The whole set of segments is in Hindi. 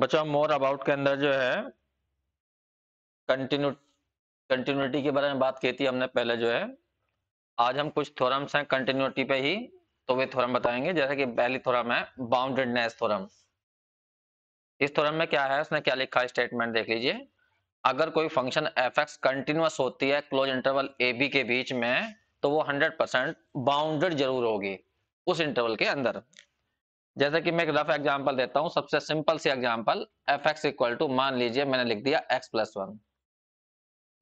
बच्चों मोर अबाउट के अंदर जो है कंटिन्यू कंटिन्यूटी के बारे में बात की थी हमने पहले जो है आज हम कुछ थोरम्स हैं कंटिन्यूटी पे ही तो वे थोरम बताएंगे जैसे कि पहली थोरम है बाउंडेडनेस थोरम इस थोरम में क्या है उसने क्या लिखा है स्टेटमेंट देख लीजिए अगर कोई फंक्शन एफ एक्स कंटिन्यूस होती है क्लोज इंटरवल ए बी के बीच में तो वो हंड्रेड परसेंट बाउंडेड जरूर होगी उस इंटरवल के अंदर जैसे कि मैं एक रफ एग्जाम्पल देता हूँ सबसे सिंपल सी example F X equal to मान लीजिए मैंने लिख दिया एक्स प्लस वन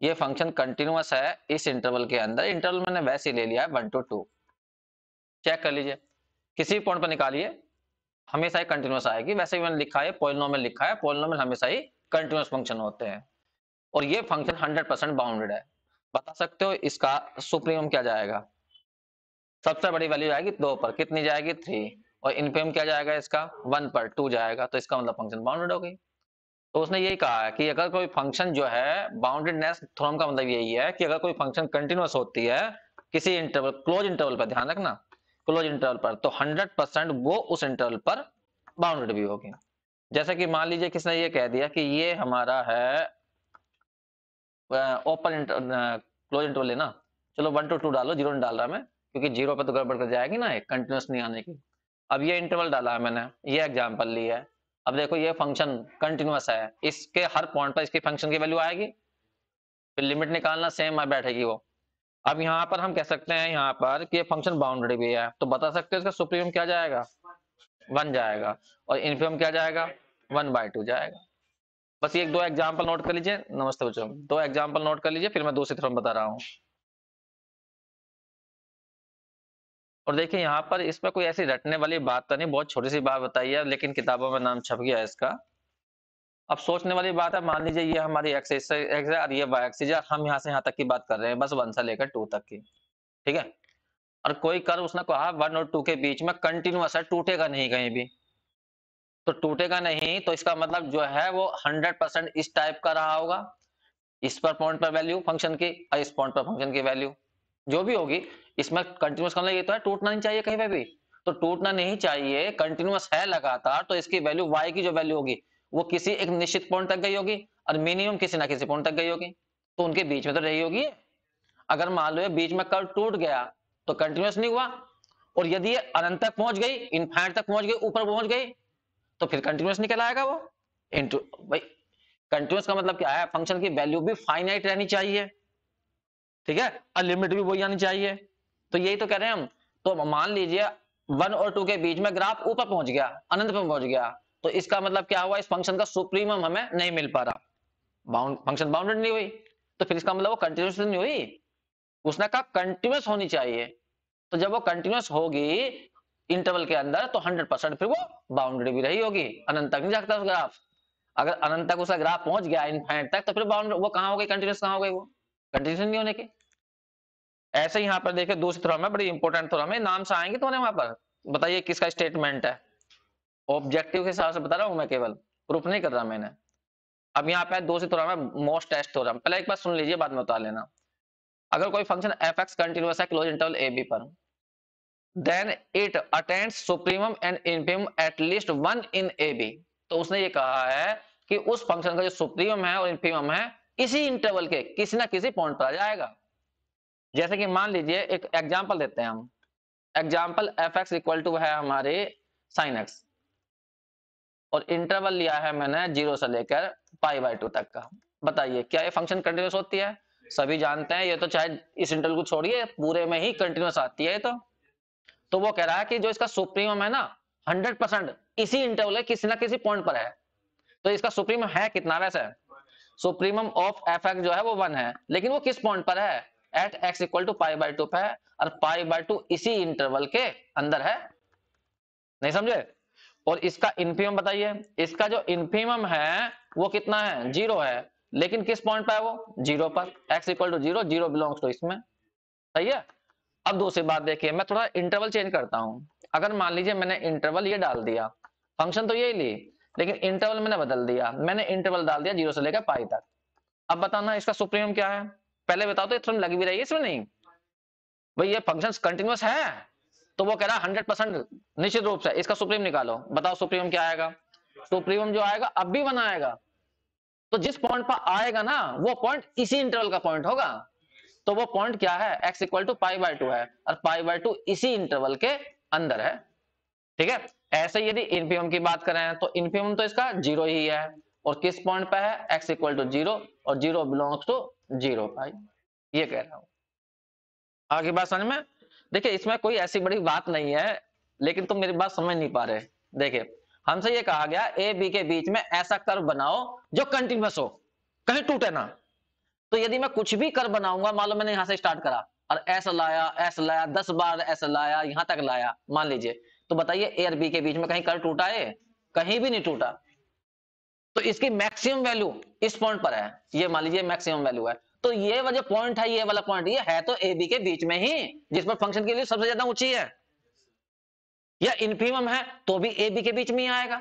ये फंक्शन कंटिन्यूस है इस इंटरवल के अंदर इंटरवल मैंने वैसे ही ले लिया है वन टू टू चेक कर लीजिए किसी पॉइंट पर निकालिए हमेशा ही कंटिन्यूस आएगी वैसे ही मैंने लिखा है पोलिनोमल लिखा है पोलिनोमल हमेशा ही कंटिन्यूस फंक्शन होते हैं और ये फंक्शन हंड्रेड परसेंट बाउंडेड है बता सकते हो इसका सुप्रीम क्या जाएगा सबसे बड़ी वैल्यू आएगी दो पर कितनी जाएगी थ्री और इन पे हम क्या जाएगा इसका वन पर टू जाएगा तो इसका मतलब फंक्शन बाउंडेड हो गई तो उसने यही कहा है कि अगर कोई फंक्शन जो है बाउंडेडनेस थ्रोम का मतलब यही है कि अगर कोई फंक्शन कंटिन्यूस होती है किसी इंटरवल क्लोज इंटरवल पर ध्यान रखना क्लोज इंटरवल पर तो 100 परसेंट वो उस इंटरवल पर बाउंडेड भी होगी जैसे कि मान लीजिए किसने ये कह दिया कि ये हमारा है ओपन इंटर क्लोज इंटरवल है ना चलो वन टू टू डालो जीरो नहीं डाल रहा मैं क्योंकि जीरो पर तो गड़बड़ कर जाएगी ना एक कंटिन्यूस नहीं आने की अब ये इंटरवल डाला है मैंने ये एग्जाम्पल ली है अब देखो ये फंक्शन कंटिन्यूस है इसके हर पॉइंट पर इसकी फंक्शन की वैल्यू आएगी फिर लिमिट निकालना सेम बैठेगी वो अब यहाँ पर हम कह सकते हैं यहाँ पर कि ये फंक्शन बाउंड्री भी है तो बता सकते हो इसका सुप्रीम क्या जाएगा वन जाएगा और इन्फीम क्या जाएगा वन बाय टू जाएगा बस ये दो एग्जाम्पल नोट कर लीजिए नमस्ते बच्चों दो एग्जाम्पल नोट कर लीजिए फिर मैं दूसरी तरफ बता रहा हूँ और देखिए यहाँ पर इसमें कोई ऐसी रटने वाली बात तो नहीं बहुत छोटी सी बात बताई है लेकिन किताबों में नाम छप गया इसका अब सोचने वाली बात है मान लीजिए ये हमारी एक्सेस है और ये वाई एक्सेस है हम यहाँ से यहाँ तक की बात कर रहे हैं बस वन से लेकर टू तक की ठीक है और कोई कर उसने कहा वन और टू के बीच में कंटिन्यूस है टूटेगा नहीं कहीं भी तो टूटेगा नहीं तो इसका मतलब जो है वो हंड्रेड परसेंट इस टाइप का रहा होगा इस पर पॉइंट पर वैल्यू फंक्शन की और इस पॉइंट पर फंक्शन की वैल्यू जो भी होगी इसमें कंटिन्यूस करना ये तो है टूटना नहीं चाहिए कहीं पे भी तो टूटना नहीं चाहिए कंटिन्यूस है लगातार तो इसकी वैल्यू वाई की जो वैल्यू होगी वो किसी एक निश्चित पॉइंट तक गई होगी और मिनिमम किसी ना किसी पॉइंट तक गई होगी तो उनके बीच में तो रही होगी अगर मान लो बीच में कर्व टूट गया तो कंटिन्यूस नहीं हुआ और यदि ये अनंत तक पहुंच गई इनफाइट तक पहुंच गई ऊपर पहुंच गई तो फिर कंटिन्यूस निकल आएगा वो इंटू भाई कंटिन्यूस का मतलब क्या है फंक्शन की वैल्यू भी फाइनाइट रहनी चाहिए ठीक है और लिमिट भी वही आनी चाहिए तो यही तो कह रहे हैं हम तो मान लीजिए वन और टू के बीच में ग्राफ ऊपर पहुंच गया अनंत पर पहुंच गया तो इसका मतलब क्या हुआ इस फंक्शन का सुप्रीम हमें नहीं मिल पा रहा बाउंड फंक्शन बाउंडेड नहीं हुई तो फिर इसका मतलब वो कंटिन्यूस नहीं हुई उसने कहा कंटिन्यूस होनी चाहिए तो जब वो कंटिन्यूस होगी इंटरवल के अंदर तो 100 परसेंट फिर वो बाउंड्री भी रही होगी अनंत तक नहीं जाता ग्राफ अगर अनंत तक उसका ग्राफ पहुंच गया इनफाइनाइट तक तो फिर बाउंड्री वो कहां हो गई कंटिन्यूस कहां हो गई वो कंटिन्यूस नहीं होने की ऐसे यहाँ पर देखे दूसरी थ्रो में बड़ी इंपोर्टेंट थ्रो में नाम से आएंगे तो वहां पर बताइए किसका स्टेटमेंट है ऑब्जेक्टिव के हिसाब से बता रहा हूँ मैं केवल प्रूफ नहीं कर रहा मैंने अब यहाँ पे दूसरी थ्रम है मोस्ट टेस्ट थ्रम पहले एक बार सुन लीजिए बाद में बता लेना अगर कोई फंक्शन एफ एक्स कंटिन्यूस है क्लोज इंटरवल ए बी पर then it attends supreme and infimum at least one in A B तो उसने ये कहा है कि उस फंक्शन का जो सुप्रीम है और इनफीम है इसी इंटरवल के किसी ना किसी पॉइंट पर आ जाएगा जैसे कि मान लीजिए एक एग्जाम्पल देते हैं हम example F X equal to है हमारे साइन एक्स और इंटरवल लिया है मैंने जीरो से लेकर पाई बाई टू तक का बताइए क्या ये फंक्शन कंटिन्यूस होती है सभी जानते हैं ये तो चाहे इस इंटरवल को छोड़िए पूरे में ही कंटिन्यूस आती है तो तो वो कह रहा है कि जो इसका सुप्रीम है ना हंड्रेड परसेंट इसी इंटरवल है किसी ना किसी पॉइंट पर है तो इसका सुप्रीम है कितना वैसे सुप्रीम ऑफ एफ एक्स जो है वो वन है लेकिन वो किस पॉइंट पर है at X equal to pi by two है और पाई बाई टू इसी इंटरवल के अंदर है नहीं समझे और इसका इन्फीमम बताइए इसका जो इन्फीमम है वो कितना है जीरो है लेकिन किस पॉइंट पर है वो जीरो पर X equal to zero zero belongs to इसमें सही है अब दूसरी बात देखिए मैं थोड़ा इंटरवल चेंज करता हूं अगर मान लीजिए मैंने इंटरवल ये डाल दिया फंक्शन तो यही ली लेकिन इंटरवल मैंने बदल दिया मैंने इंटरवल डाल दिया जीरो से लेकर पाई तक अब बताना इसका सुप्रीम क्या है पहले बताओ तो तुम लग भी रही है इसमें नहीं भाई ये फंक्शन कंटिन्यूस है तो वो कह रहा है हंड्रेड परसेंट निश्चित रूप से इसका सुप्रीम निकालो बताओ सुप्रीम क्या आएगा सुप्रीम जो आएगा अब भी वन आएगा तो जिस पॉइंट पर आएगा ना वो पॉइंट इसी इंटरवल का पॉइंट होगा तो वो पॉइंट क्या है x equal to pi by two है और पाई बाई टू इसी इंटरवल के अंदर है ठीक है ऐसे यदि इनफीम की बात करें तो इनफीम तो इसका जीरो ही है और किस पॉइंट पे है x इक्वल टू जीरो और zero belongs to zero pi ये कह रहा हूं आगे बात समझ में देखिए इसमें कोई ऐसी बड़ी बात नहीं है लेकिन तुम मेरी बात समझ नहीं पा रहे देखिए हमसे ये कहा गया ए बी के बीच में ऐसा कर्व बनाओ जो कंटिन्यूस हो कहीं टूटे ना तो यदि मैं कुछ भी कर बनाऊंगा मान लो मैंने यहां से स्टार्ट करा और ऐसा लाया ऐसा लाया दस बार ऐसा लाया यहां तक लाया मान लीजिए तो बताइए ए और बी के बीच में कहीं कर टूटा है कहीं भी नहीं टूटा तो इसकी मैक्सिमम वैल्यू इस पॉइंट पर है ये मान लीजिए मैक्सिमम वैल्यू है तो ये वजह पॉइंट है ये वाला पॉइंट ये है तो ए बी के बीच में ही जिस पर फंक्शन की वैल्यू सबसे ज्यादा ऊंची है या इन्फीमम है तो भी ए बी के बीच में ही आएगा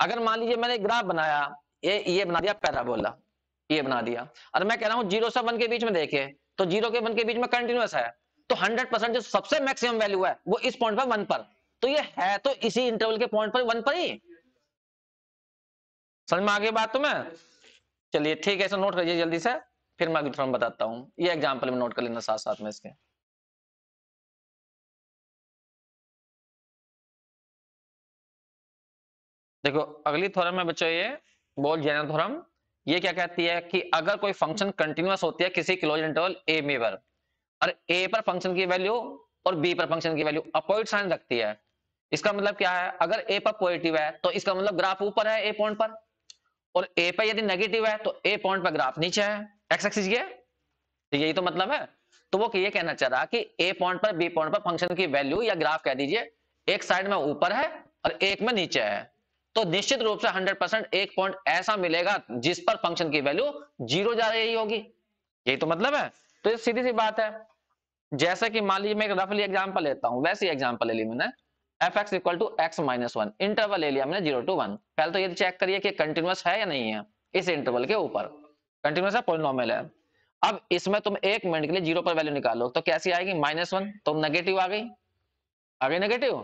अगर मान लीजिए मैंने ग्राफ बनाया ये ये बना दिया पैराबोला ये बना दिया और मैं कह रहा हूं जीरो से वन के बीच में देखिए तो जीरो के वन के बीच में कंटिन्यूस है तो हंड्रेड जो सबसे मैक्सिमम वैल्यू है वो इस पॉइंट पर वन पर तो ये है तो इसी इंटरवल के पॉइंट पर वन पर ही समझ में आ गई बात तुम्हें चलिए ठीक है ऐसा नोट करिए जल्दी से फिर मैं अभी थोड़ा बताता हूँ ये एग्जाम्पल में नोट कर लेना साथ साथ में इसके देखो अगली थोरम में बच्चों ये बोल जैन थोरम ये क्या कहती है कि अगर कोई फंक्शन कंटिन्यूस होती है किसी क्लोज इंटरवल ए में पर और ए पर फंक्शन की वैल्यू और बी पर फंक्शन की वैल्यू अपोइट साइन रखती है इसका मतलब क्या है अगर ए पर पॉजिटिव है तो इसका मतलब ग्राफ ऊपर है ए पॉइंट पर और ए पर यदि नेगेटिव है तो ए पॉइंट पर ग्राफ नीचे है एक्स एक्सिस ये तो यही तो मतलब है तो वो ये कहना चाह रहा कि ए पॉइंट पर बी पॉइंट पर फंक्शन की वैल्यू या ग्राफ कह दीजिए एक साइड में ऊपर है और एक में नीचे है तो निश्चित रूप से 100 परसेंट एक पॉइंट ऐसा मिलेगा जिस पर फंक्शन की वैल्यू जीरो जा रही होगी यही तो मतलब है तो ये सीधी सी बात है जैसे कि मान लीजिए मैं एक रफली एग्जाम्पल लेता हूं वैसे एग्जाम्पल ले ली मैंने F X equal to X minus one interval ले लिया हमने जीरो टू वन पहले तो ये चेक करिए कि कंटिन्यूस है या नहीं है इस इंटरवल के ऊपर कंटिन्यूस है पोलिनोमियल है अब इसमें तुम एक मिनट के लिए जीरो पर वैल्यू निकालो तो कैसी आएगी माइनस वन तुम नेगेटिव आ गई आ गई नेगेटिव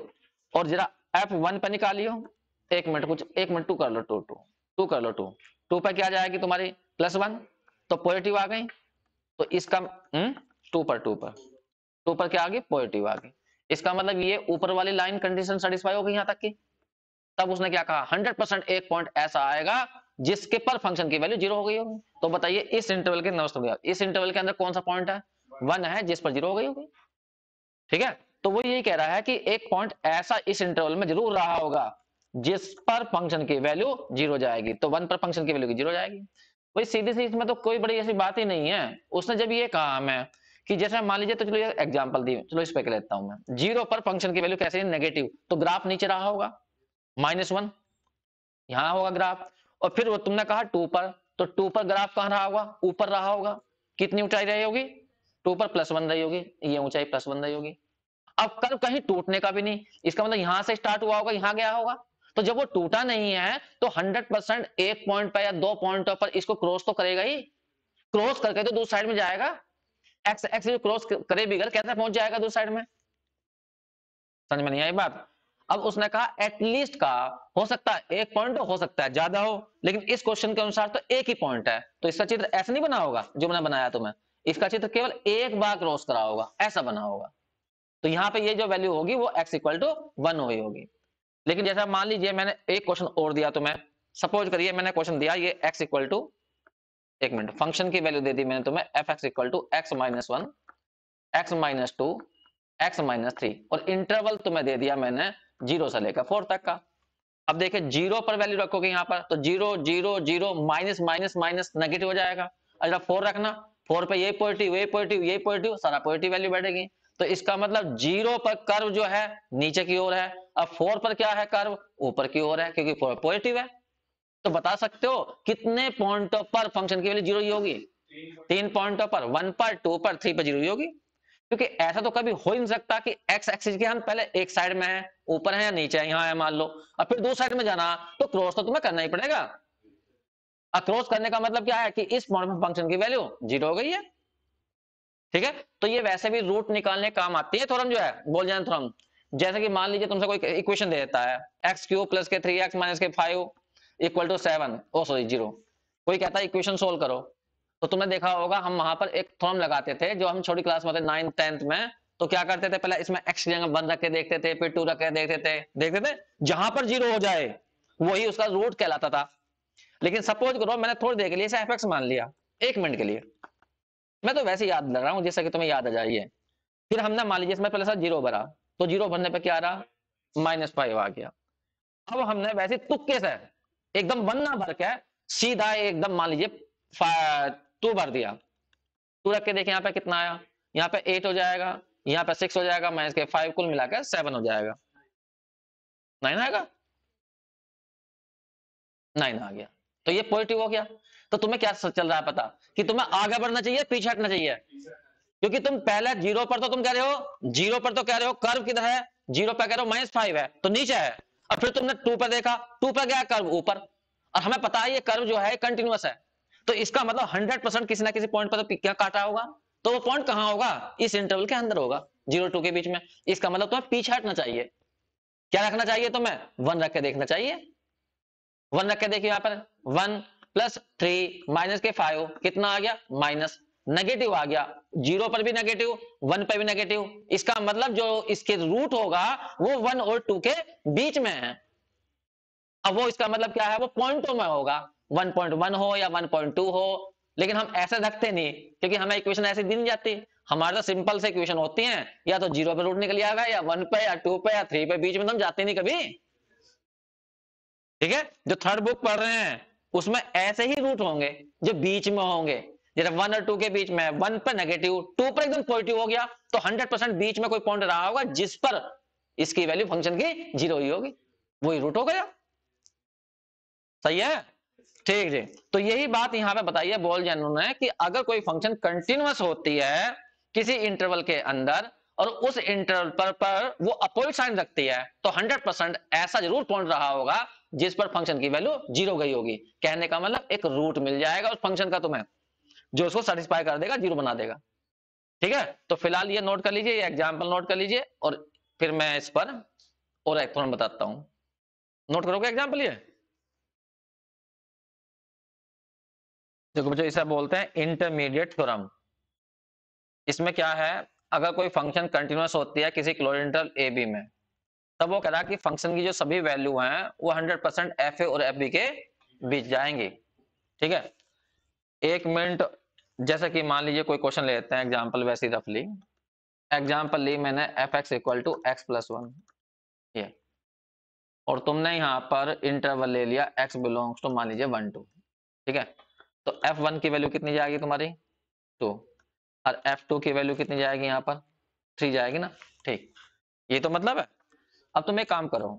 और जरा एफ वन पर निकालियो एक मिनट कुछ एक मिनट टू कर लो टू टू टू कर लो टू टू पर क्या जाएगी तुम्हारी प्लस वन तो पॉजिटिव आ गई तो इसका टू हम्म? पर टू पर टू पर क्या आ गई पॉजिटिव आ गई इसका मतलब ये ऊपर वाली लाइन कंडीशन सेटिस्फाई हो गई यहां तक की तब उसने क्या कहा 100 परसेंट एक पॉइंट ऐसा आएगा जिसके पर फंक्शन की वैल्यू जीरो हो गई होगी तो बताइए इस इंटरवल के नष्ट हो गया इस इंटरवल के अंदर कौन सा पॉइंट है वन है जिस पर जीरो हो गई होगी ठीक है तो वो यही कह रहा है कि एक पॉइंट ऐसा इस इंटरवल में जरूर रहा होगा जिस पर फंक्शन की वैल्यू जीरो जाएगी तो वन पर फंक्शन की वैल्यू जीरो जाएगी वही सीधी सी इसमें तो कोई बड़ी ऐसी बात ही नहीं है उसने जब ये कहा हमें कि जैसे मान लीजिए तो चलो एग्जाम्पल दी चलो इस पे कर लेता हूं मैं जीरो पर फंक्शन की वैल्यू कैसे नेगेटिव तो ग्राफ नीचे रहा होगा माइनस वन यहां होगा ग्राफ और फिर वो तुमने कहा टू पर तो टू पर ग्राफ कहां रहा होगा ऊपर रहा होगा कितनी ऊंचाई रही होगी टू पर प्लस वन रही होगी ये ऊंचाई प्लस वन रही होगी अब कल कहीं टूटने का भी नहीं इसका मतलब यहां से स्टार्ट हुआ होगा यहां गया होगा तो जब वो टूटा नहीं है तो हंड्रेड परसेंट एक पॉइंट पर या दो पॉइंट पर इसको क्रॉस तो करेगा ही क्रॉस करके तो दूसरी साइड में जाएगा एक्स एक्स जो क्रॉस करे भी बिगर कैसे पहुंच जाएगा दूसरी साइड में समझ में नहीं आई बात अब उसने कहा एटलीस्ट का हो सकता है एक पॉइंट हो सकता है ज्यादा हो लेकिन इस क्वेश्चन के अनुसार तो एक ही पॉइंट है तो इसका चित्र ऐसा नहीं बना होगा जो मैंने बनाया तुम्हें इसका चित्र केवल एक बार क्रॉस करा होगा ऐसा बना होगा तो यहाँ पे ये जो वैल्यू होगी वो एक्स इक्वल टू वन हुई होगी लेकिन जैसा मान लीजिए मैंने एक क्वेश्चन और दिया तुम्हें सपोज करिए मैंने क्वेश्चन दिया ये एक्स इक्वल टू एक मिनट फंक्शन की वैल्यू दे दी मैंने तुम्हें F X equal to X minus one X minus two X minus three और इंटरवल तुम्हें दे दिया मैंने जीरो से लेकर फोर तक का अब देखे जीरो पर वैल्यू रखोगे यहाँ पर तो zero zero zero minus minus minus negative हो जाएगा अगर अच्छा, फोर रखना फोर पे ये पॉजिटिव ये पॉजिटिव ये पॉजिटिव सारा पॉजिटिव वैल्यू बैठेगी तो इसका मतलब जीरो पर कर्व जो है नीचे की ओर है अब फोर पर क्या है कर्व ऊपर की ओर है क्योंकि पॉजिटिव है तो बता सकते हो कितने पॉइंटों पर फंक्शन की वैल्यू जीरो ही होगी तीन पॉइंटों पर वन पर टू पर थ्री पर जीरो होगी क्योंकि ऐसा तो कभी हो ही नहीं सकता कि एक्स एक्सिस के हम पहले एक साइड में है ऊपर है या नीचे है यहां है मान लो और फिर दो साइड में जाना तो क्रॉस तो तुम्हें करना ही पड़ेगा क्रॉस करने का मतलब क्या है कि इस पॉइंट में फंक्शन की वैल्यू जीरो हो गई है ठीक है तो ये वैसे भी रूट निकालने काम आती है थोरम जो है बोल जाए थोरम जैसे कि मान लीजिए तुमसे कोई इक्वेशन दे देता है एक्स क्यू प्लस के थ्री एक्स माइनस के five equal to seven oh sorry zero कोई कहता है इक्वेशन सोल्व करो तो तुमने देखा होगा हम वहां पर एक थॉर्म लगाते थे जो हम छोटी क्लास में थे नाइन टेंथ में तो क्या करते थे पहले इसमें एक्स की जगह वन रख के देखते थे फिर टू रख के देखते थे देखते थे जहां पर जीरो हो जाए वही उसका रूट कहलाता था लेकिन सपोज करो मैंने थोड़ी देर के लिए एफ एक्स मान लिया एक मिनट के लिए मैं तो वैसे याद लग रहा हूँ जैसा कि तुम्हें याद आ जाइए फिर हमने मान लीजिए इसमें पहले साथ जीरो भरा तो जीरो भरने पर क्या आ रहा माइनस फाइव आ गया अब हमने वैसे तुक्के से एकदम वन ना भर के सीधा एकदम मान लीजिए टू भर दिया टू रख के देखिए यहाँ पे कितना आया यहाँ पे एट हो जाएगा यहाँ पे सिक्स हो जाएगा माइनस के फाइव कुल मिला के सेवन हो जाएगा नाइन आएगा नाइन आ गया तो ये पॉजिटिव हो गया तो तुम्हें क्या चल रहा है पता कि तुम्हें आगे बढ़ना चाहिए पीछे हटना चाहिए क्योंकि तुम पहले जीरो पर तो तुम कह रहे हो जीरो पर तो कह रहे हो कर्व किधर है जीरो पर कह रहे हो माइनस फाइव है तो नीचे है और फिर तुमने टू पर देखा टू पर गया कर्व ऊपर और हमें पता है ये कर्व जो है कंटिन्यूस है तो इसका मतलब हंड्रेड परसेंट किसी ना किसी पॉइंट पर तो क्या काटा होगा तो वो पॉइंट कहाँ होगा इस इंटरवल के अंदर होगा जीरो टू के बीच में इसका मतलब तुम्हें पीछे हटना चाहिए क्या रखना चाहिए तुम्हें वन रख के देखना चाहिए वन रख के देखिए यहाँ पर वन प्लस थ्री माइनस के फाइव कितना आ गया माइनस नेगेटिव आ गया जीरो पर भी नेगेटिव वन पर भी नेगेटिव इसका मतलब जो इसके रूट होगा वो वन और टू के बीच में है अब वो इसका मतलब क्या है वो पॉइंटों में होगा वन पॉइंट वन हो या वन पॉइंट टू हो लेकिन हम ऐसे रखते नहीं क्योंकि हमें इक्वेशन ऐसे दी नहीं जाती हमारे तो सिंपल से इक्वेशन होती है या तो जीरो पे रूट निकल आएगा या वन पे या टू पे या थ्री पे बीच में तो हम जाते नहीं कभी ठीक है जो थर्ड बुक पढ़ रहे हैं उसमें ऐसे ही रूट होंगे जो बीच में होंगे जैसे वन और टू के बीच में वन पर नेगेटिव टू पर एकदम पॉजिटिव हो गया तो हंड्रेड परसेंट बीच में कोई पॉइंट रहा होगा जिस पर इसकी वैल्यू फंक्शन की जीरो ही होगी वही रूट हो गया सही है ठीक जी तो यही बात यहां पे बताई है बोल उन्होंने कि अगर कोई फंक्शन कंटिन्यूस होती है किसी इंटरवल के अंदर और उस इंटरवल पर, पर वो अपोजिट साइन रखती है तो हंड्रेड परसेंट ऐसा जरूर पॉइंट रहा होगा जिस पर फंक्शन की वैल्यू जीरो गई होगी कहने का मतलब एक रूट मिल जाएगा उस फंक्शन का तुम्हें जो उसको सेटिस्फाई कर देगा जीरो बना देगा ठीक है तो फिलहाल ये नोट कर लीजिए ये एग्जाम्पल नोट कर लीजिए और फिर मैं इस पर और फॉर्म बताता हूं नोट करोगे एग्जाम्पल ये देखो बच्चों इसे बोलते हैं इंटरमीडिएट थ्योरम इसमें क्या है अगर कोई फंक्शन कंटिन्यूस होती है किसी इंटरवल ए बी में तब वो कह रहा है कि फंक्शन की जो सभी वैल्यू हैं वो 100 परसेंट एफ ए और एफ बी के बीच जाएंगी ठीक है एक मिनट जैसा कि मान लीजिए कोई क्वेश्चन लेते हैं एग्जाम्पल वैसे रफली एग्जाम्पल ली मैंने F X equal to X plus one ये और तुमने यहाँ पर इंटरवल ले लिया एक्स बिलोंग्स टू मान लीजिए वन टू ठीक है तो एफ वन की वैल्यू कितनी जाएगी तुम्हारी टू और एफ टू की वैल्यू कितनी जाएगी यहाँ पर थ्री जाएगी ना ठीक ये तो मतलब है अब तुम एक काम करो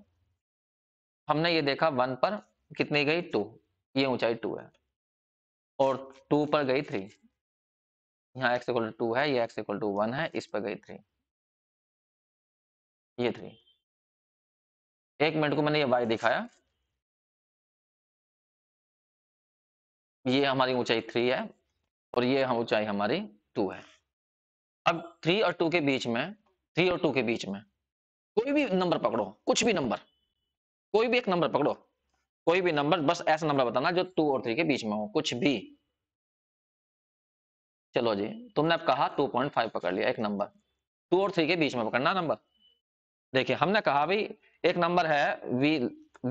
हमने ये देखा वन पर कितनी गई टू ये ऊंचाई टू है और टू पर गई थ्री यहाँ एक्स इक्वल टू है ये एक्स इक्वल टू वन है इस पर गई थ्री ये थ्री एक मिनट को मैंने ये वाई दिखाया ये हमारी ऊंचाई थ्री है और ये हम ऊंचाई हमारी टू है अब थ्री और टू के बीच में थ्री और टू के बीच में कोई भी नंबर पकड़ो कुछ भी नंबर कोई भी एक नंबर पकड़ो कोई भी नंबर बस ऐसा नंबर बताना जो टू और थ्री के बीच में हो कुछ भी चलो जी तुमने अब कहा टू पॉइंट फाइव पकड़ लिया एक नंबर टू और थ्री के बीच में पकड़ना नंबर देखिए हमने कहा भाई एक नंबर है वी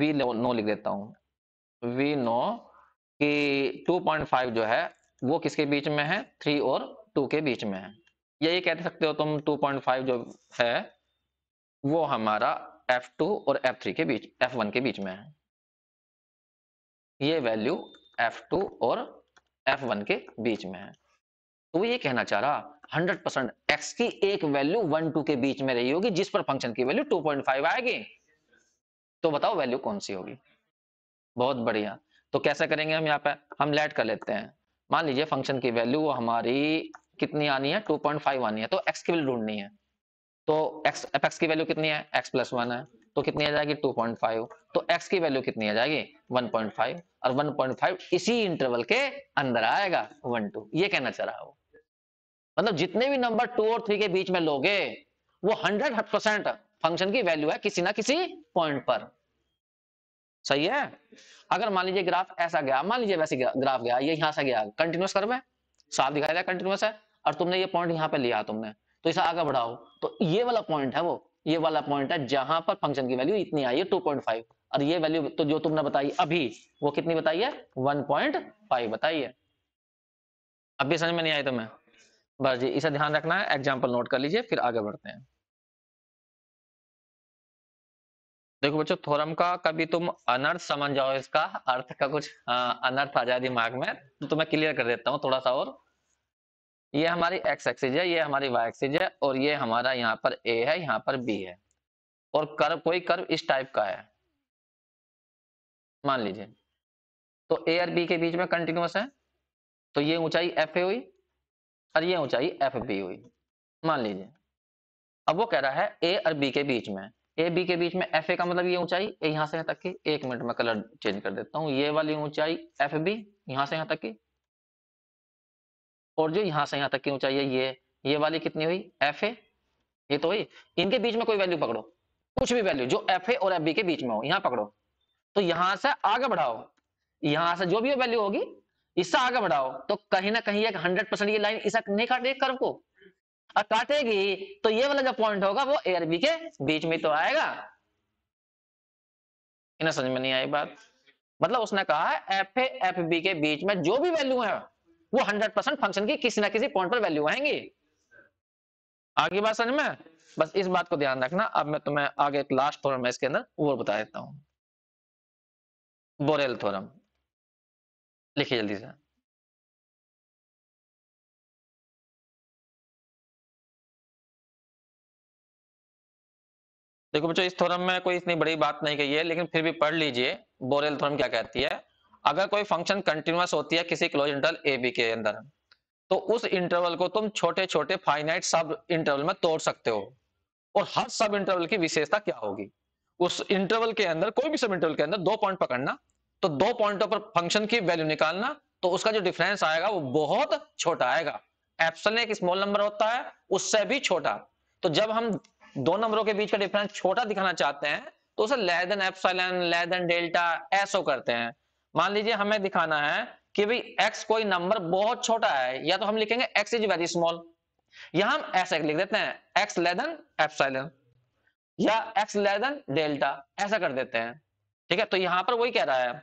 वी नो लिख देता हूं वी नो कि 2.5 जो है वो किसके बीच में है थ्री और टू के बीच में है यही कह सकते हो तुम 2.5 जो है वो हमारा F2 और F3 के बीच F1 के बीच में है ये वैल्यू F2 और F1 के बीच में है तो ये कहना चाह रहा 100 परसेंट एक्स की एक वैल्यू वन टू के बीच में रही होगी जिस पर फंक्शन की वैल्यू 2.5 आएगी तो बताओ वैल्यू कौन सी होगी बहुत बढ़िया तो कैसे करेंगे हम यहाँ पे हम लेट कर लेते हैं मान लीजिए फंक्शन की वैल्यू हमारी कितनी आनी है 2.5 आनी है तो एक्स की वैल्यू ढूंढनी है तो एक्स एफ की वैल्यू कितनी है एक्स प्लस वन है तो कितनी आ जाएगी 2.5 तो x की वैल्यू कितनी आ जाएगी 1.5 और 1.5 इसी इंटरवल के अंदर आएगा 1 2 ये कहना चाह रहा हूं मतलब जितने भी नंबर टू और थ्री के बीच में लोगे वो हंड्रेड परसेंट फंक्शन की वैल्यू है किसी ना किसी पॉइंट पर सही है अगर मान लीजिए ग्राफ ऐसा गया मान लीजिए वैसे ग्राफ गया ये यहां से गया कंटिन्यूस कर है साफ दिखाई दिया कंटिन्यूस है और तुमने ये पॉइंट यहां पर लिया तुमने तो इसे आगे बढ़ाओ तो ये वाला पॉइंट है वो ये वाला पॉइंट है जहां पर फंक्शन की वैल्यू इतनी आई है 2.5 और ये वैल्यू तो जो तुमने बताई अभी वो कितनी बताई है वन पॉइंट 1.5 बताइए अभी समझ में नहीं आई तुम्हें बस जी इसे ध्यान रखना है एग्जाम्पल नोट कर लीजिए फिर आगे बढ़ते हैं देखो बच्चों थोरम का कभी तुम अनर्थ समझ जाओ इसका अर्थ का कुछ हाँ, अनर्थ आ जाए दिमाग में तो तुम्हें क्लियर कर देता हूँ थोड़ा सा और ये हमारी एक्स एक्सिज है ये हमारी वाई एक्सिज है और ये हमारा यहाँ पर ए है यहाँ पर बी है और कर्व कोई कर्व इस टाइप का है मान लीजिए तो ए और बी के बीच में कंटिन्यूस है तो ये ऊंचाई एफ ए हुई और ये ऊंचाई एफ बी हुई मान लीजिए अब वो कह रहा है ए और बी के बीच में ए बी के बीच में एफ ए का मतलब ये ऊंचाई ए से यहां तक की एक मिनट में कलर चेंज कर देता हूँ ये वाली ऊंचाई एफ बी यहाँ से यहां तक की और जो यहां से यहां तक की ऊंचाई है ये ये वाली कितनी हुई एफ ये तो हुई इनके बीच में कोई वैल्यू पकड़ो कुछ भी वैल्यू जो एफ और एफ के बीच में हो यहाँ पकड़ो तो यहां से आगे बढ़ाओ यहां से जो भी वैल्यू होगी इससे आगे बढ़ाओ तो कहीं ना कहीं एक हंड्रेड परसेंट ये लाइन इसे नहीं काटेगी कर्व को और काटेगी तो ये वाला जो पॉइंट होगा वो ए बी के बीच में तो आएगा इन्हें समझ में नहीं आई बात मतलब उसने कहा एफ एफ बी के बीच में जो भी वैल्यू है वो हंड्रेड परसेंट फंक्शन की किसी ना किसी पॉइंट पर वैल्यू आएंगी आगे बात समझ में बस इस बात को ध्यान रखना अब मैं तुम्हें आगे एक लास्ट थोरम है इसके अंदर वो बता देता हूं बोरेल थोरम लिखिए जल्दी से देखो बच्चों इस थोरम में कोई इतनी बड़ी बात नहीं कही है लेकिन फिर भी पढ़ लीजिए बोरेल थोरम क्या कहती है अगर कोई फंक्शन कंटिन्यूस होती है किसी क्लोज इंटरवल ए बी के अंदर तो उस इंटरवल को तुम छोटे छोटे फाइनाइट सब इंटरवल में तोड़ सकते हो और हर सब इंटरवल की विशेषता क्या होगी उस इंटरवल के अंदर कोई भी सब इंटरवल के अंदर दो पॉइंट पकड़ना तो दो पॉइंटों पर फंक्शन की वैल्यू निकालना तो उसका जो डिफरेंस आएगा वो बहुत छोटा आएगा एप्सन एक स्मॉल नंबर होता है उससे भी छोटा तो जब हम दो नंबरों के बीच का डिफरेंस छोटा दिखाना चाहते हैं तो उसे less than epsilon less than delta ऐसो करते हैं मान लीजिए हमें दिखाना है कि भाई x कोई नंबर बहुत छोटा है या तो हम लिखेंगे x इज वेरी स्मॉल यहां हम ऐसे लिख देते हैं x लेदन देन एप्सिलॉन या x लेदन डेल्टा ऐसा कर देते हैं ठीक है तो यहां पर वही कह रहा है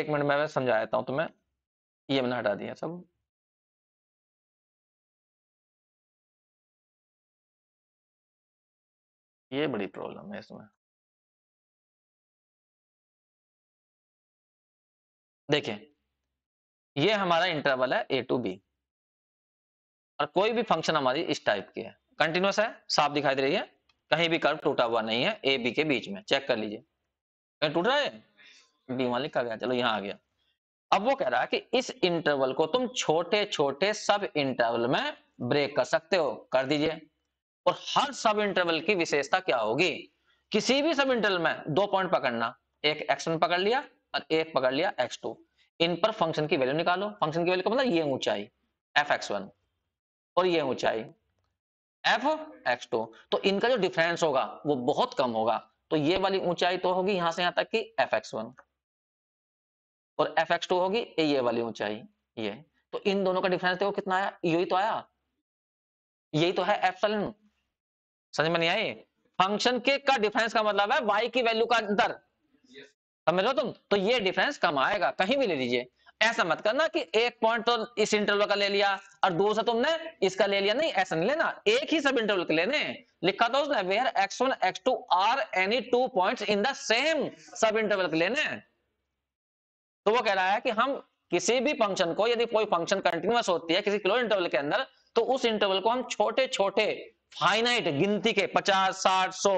एक मिनट में मैं समझा देता हूं तुम्हें ये मैंने हटा दिया सब ये बड़ी प्रॉब्लम है इसमें देखें ये हमारा इंटरवल है ए टू बी और कोई भी फंक्शन हमारी इस टाइप की है कंटिन्यूस है साफ दिखाई दे रही है कहीं भी कर्व टूटा हुआ नहीं है ए बी के बीच में चेक कर लीजिए कहीं टूट रहा है बी वन लिखा गया चलो यहाँ आ गया अब वो कह रहा है कि इस इंटरवल को तुम छोटे छोटे सब इंटरवल में ब्रेक कर सकते हो कर दीजिए और हर सब इंटरवल की विशेषता क्या होगी किसी भी सब इंटरवल में दो पॉइंट पकड़ना एक एक्शन पकड़ लिया और एक पकड़ लिया एक्स टू इन पर फंक्शन की वैल्यू निकालो फंक्शन की वैल्यू का मतलब ये ऊंचाई एफ एक्स वन और ये ऊंचाई एफ एक्स टू तो इनका जो डिफरेंस होगा वो बहुत कम होगा तो ये वाली ऊंचाई तो होगी यहां से यहां तक की एफ एक्स वन और एफ एक्स टू होगी ये वाली ऊंचाई ये तो इन दोनों का डिफरेंस देखो कितना आया यही तो आया यही तो है एप्सलन समझ में नहीं आई फंक्शन के का डिफरेंस का मतलब है वाई की वैल्यू का अंतर समझ लो तुम तो ये डिफरेंस कम आएगा कहीं भी ले लीजिए ऐसा मत करना कि एक पॉइंट तो इस इंटरवल का ले लिया और दूसरा तुमने इसका ले लिया नहीं ऐसा नहीं लेना एक ही सब इंटरवल के लेने लिखा था तो उसने where X one X two are any two point in the same sub interval के लेने तो वो कह रहा है कि हम किसी भी फंक्शन को यदि कोई फंक्शन कंटिन्यूस होती है किसी क्लोज इंटरवल के अंदर तो उस इंटरवल को हम छोटे छोटे फाइनाइट गिनती के पचास साठ सौ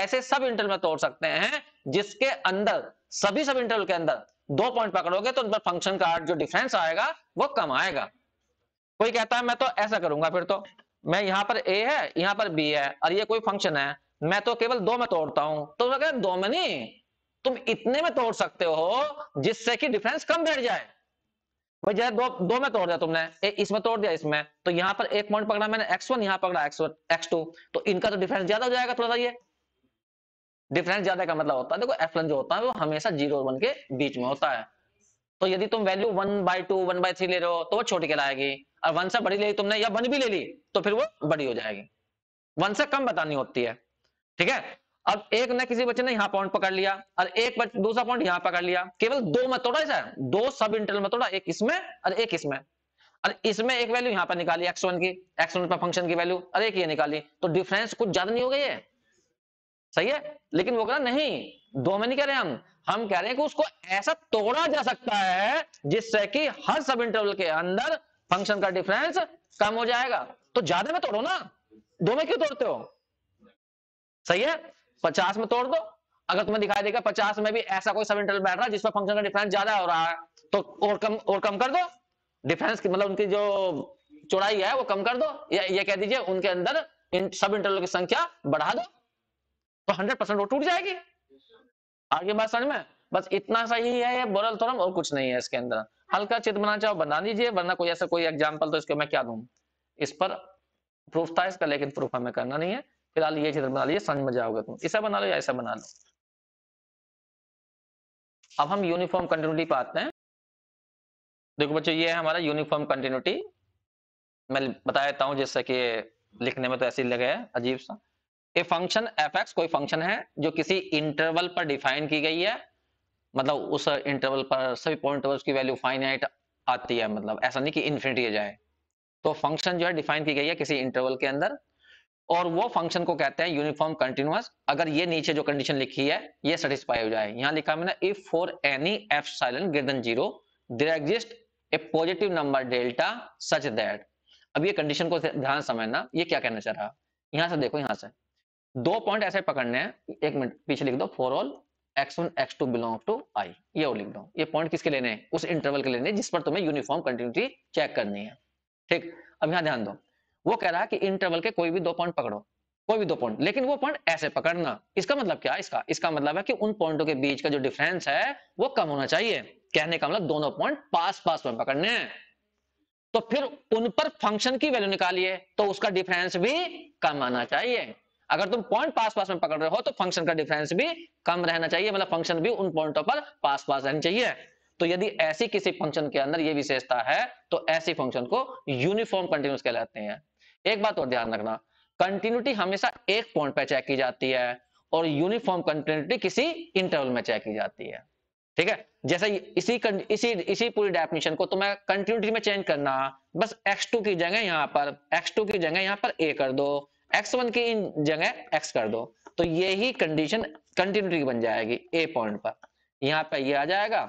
ऐसे सब इंटरवल में तोड़ सकते हैं जिसके अंदर सभी सब इंटरवल के अंदर दो पॉइंट पकड़ोगे तो उन पर फंक्शन का जो डिफरेंस आएगा वो कम आएगा कोई कहता है मैं तो ऐसा करूंगा फिर तो मैं यहाँ पर ए है यहाँ पर बी है और ये कोई फंक्शन है मैं तो केवल दो में तोड़ता हूं तो मैं दो में नहीं तुम इतने में तोड़ सकते हो जिससे कि डिफरेंस कम बैठ जाए भाई जैसे दो दो में तोड़ दिया तुमने ए, इसमें तोड़ दिया इसमें तो यहाँ पर एक पॉइंट पकड़ा मैंने एक्स वन यहाँ पकड़ा एक्स वन एक्स टू तो इनका तो डिफरेंस ज्यादा हो जाएगा थोड़ा सा ये डिफरेंस ज्यादा का मतलब होता है देखो एफ जो होता है वो हमेशा जीरो और वन के बीच में होता है तो यदि तुम value one by two one by three ले रहे हो तो वो छोटी कहलाएगी और वन से बड़ी ले ली तुमने या वन भी ले ली तो फिर वो बड़ी हो जाएगी वन से कम बतानी होती है ठीक है अब एक ने किसी बच्चे ने यहाँ पॉइंट पकड़ लिया और एक दूसरा पॉइंट यहाँ पकड़ लिया केवल दो में है सर दो सब इंटरनल मेथोड एक इसमें और एक इसमें और इसमें एक वैल्यू यहाँ पर निकाली एक्स वन की एक्स वन पर फंक्शन की वैल्यू और एक ये निकाली तो डिफरेंस कुछ ज्यादा नहीं हो गई है सही है लेकिन वो कह रहा नहीं दो में नहीं कह रहे हम हम कह रहे हैं कि उसको ऐसा तोड़ा जा सकता है जिससे कि हर सब इंटरवल के अंदर फंक्शन का डिफरेंस कम हो जाएगा तो ज्यादा में तोड़ो ना दो में क्यों तोड़ते हो सही है पचास में तोड़ दो अगर तुम्हें दिखाई देगा पचास में भी ऐसा कोई सब इंटरवल बैठ रहा है जिसमें फंक्शन का डिफरेंस ज्यादा हो रहा है तो और कम और कम कर दो डिफरेंस की मतलब उनकी जो चौड़ाई है वो कम कर दो या ये कह दीजिए उनके अंदर इन सब इंटरवल की संख्या बढ़ा दो तो हंड्रेड परसेंट वो टूट जाएगी आगे बात समझ में बस इतना सा ही है बोरल थोरम और कुछ नहीं है इसके अंदर हल्का चित्र बना चाहो बना दीजिए वरना कोई ऐसा कोई एग्जाम्पल तो इसके मैं क्या दू इस पर प्रूफ था इसका लेकिन प्रूफ हमें करना नहीं है फिलहाल ये चित्र बना लीजिए समझ में जाओगे तुम ऐसा बना लो या ऐसा बना लो अब हम यूनिफॉर्म कंटिन्यूटी पे आते हैं देखो बच्चों ये है हमारा यूनिफॉर्म कंटिन्यूटी मैं बता देता हूँ जैसे कि लिखने में तो ऐसे ही लगे अजीब सा ए फंक्शन एफ एक्स कोई फंक्शन है जो किसी इंटरवल पर डिफाइन की गई है मतलब उस इंटरवल पर सभी पॉइंट उसकी वैल्यू फाइनाइट आती है मतलब ऐसा नहीं कि इन्फिनिटी जाए तो फंक्शन जो है डिफाइन की गई है किसी इंटरवल के अंदर और वो फंक्शन को कहते हैं यूनिफॉर्म कंटिन्यूस अगर ये नीचे जो कंडीशन लिखी है ये सेटिस्फाई हो जाए यहाँ लिखा मैंने if for any epsilon greater zero there exist a positive number delta such that अब ये कंडीशन को ध्यान समझना ये क्या कहना चाह रहा यहां से देखो यहां से दो पॉइंट ऐसे पकड़ने हैं एक मिनट पीछे लिख दो for all X one X two belong to I ये और लिख दो ये पॉइंट किसके लेने हैं उस इंटरवल के लेने जिस पर तुम्हें यूनिफॉर्म कंटिन्यूटी चेक करनी है ठीक अब यहां ध्यान दो वो कह रहा है कि इंटरवल के कोई भी दो पॉइंट पकड़ो कोई भी दो पॉइंट लेकिन वो पॉइंट ऐसे पकड़ना इसका मतलब क्या इसका इसका मतलब है कि उन पॉइंटों के बीच का जो डिफरेंस है वो कम होना चाहिए कहने का मतलब दोनों पॉइंट पास पास में पकड़ने हैं तो फिर उन पर फंक्शन की वैल्यू निकालिए तो उसका डिफरेंस भी कम आना चाहिए अगर तुम पॉइंट पास पास में पकड़ रहे हो तो फंक्शन का डिफरेंस भी कम रहना चाहिए मतलब फंक्शन भी उन पॉइंटों पर पास पास रहनी चाहिए तो यदि ऐसी किसी फंक्शन के अंदर यह विशेषता है तो ऐसी फंक्शन को यूनिफॉर्म कंटिन्यूस कहलाते हैं एक बात और ध्यान रखना कंटिन्यूटी हमेशा एक पॉइंट पर चेक की जाती है और यूनिफॉर्म कंटिन्यूटी किसी इंटरवल में चेक की जाती है ठीक है जैसे इसी इसी इसी पूरी डेफिनेशन को तो मैं कंटिन्यूटी में चेंज करना बस x2 की जगह यहाँ पर x2 की जगह यहाँ पर a कर दो x1 की इन जगह x कर दो तो यही कंडीशन कंटिन्यूटी बन जाएगी a पॉइंट पर यहाँ पे ये आ जाएगा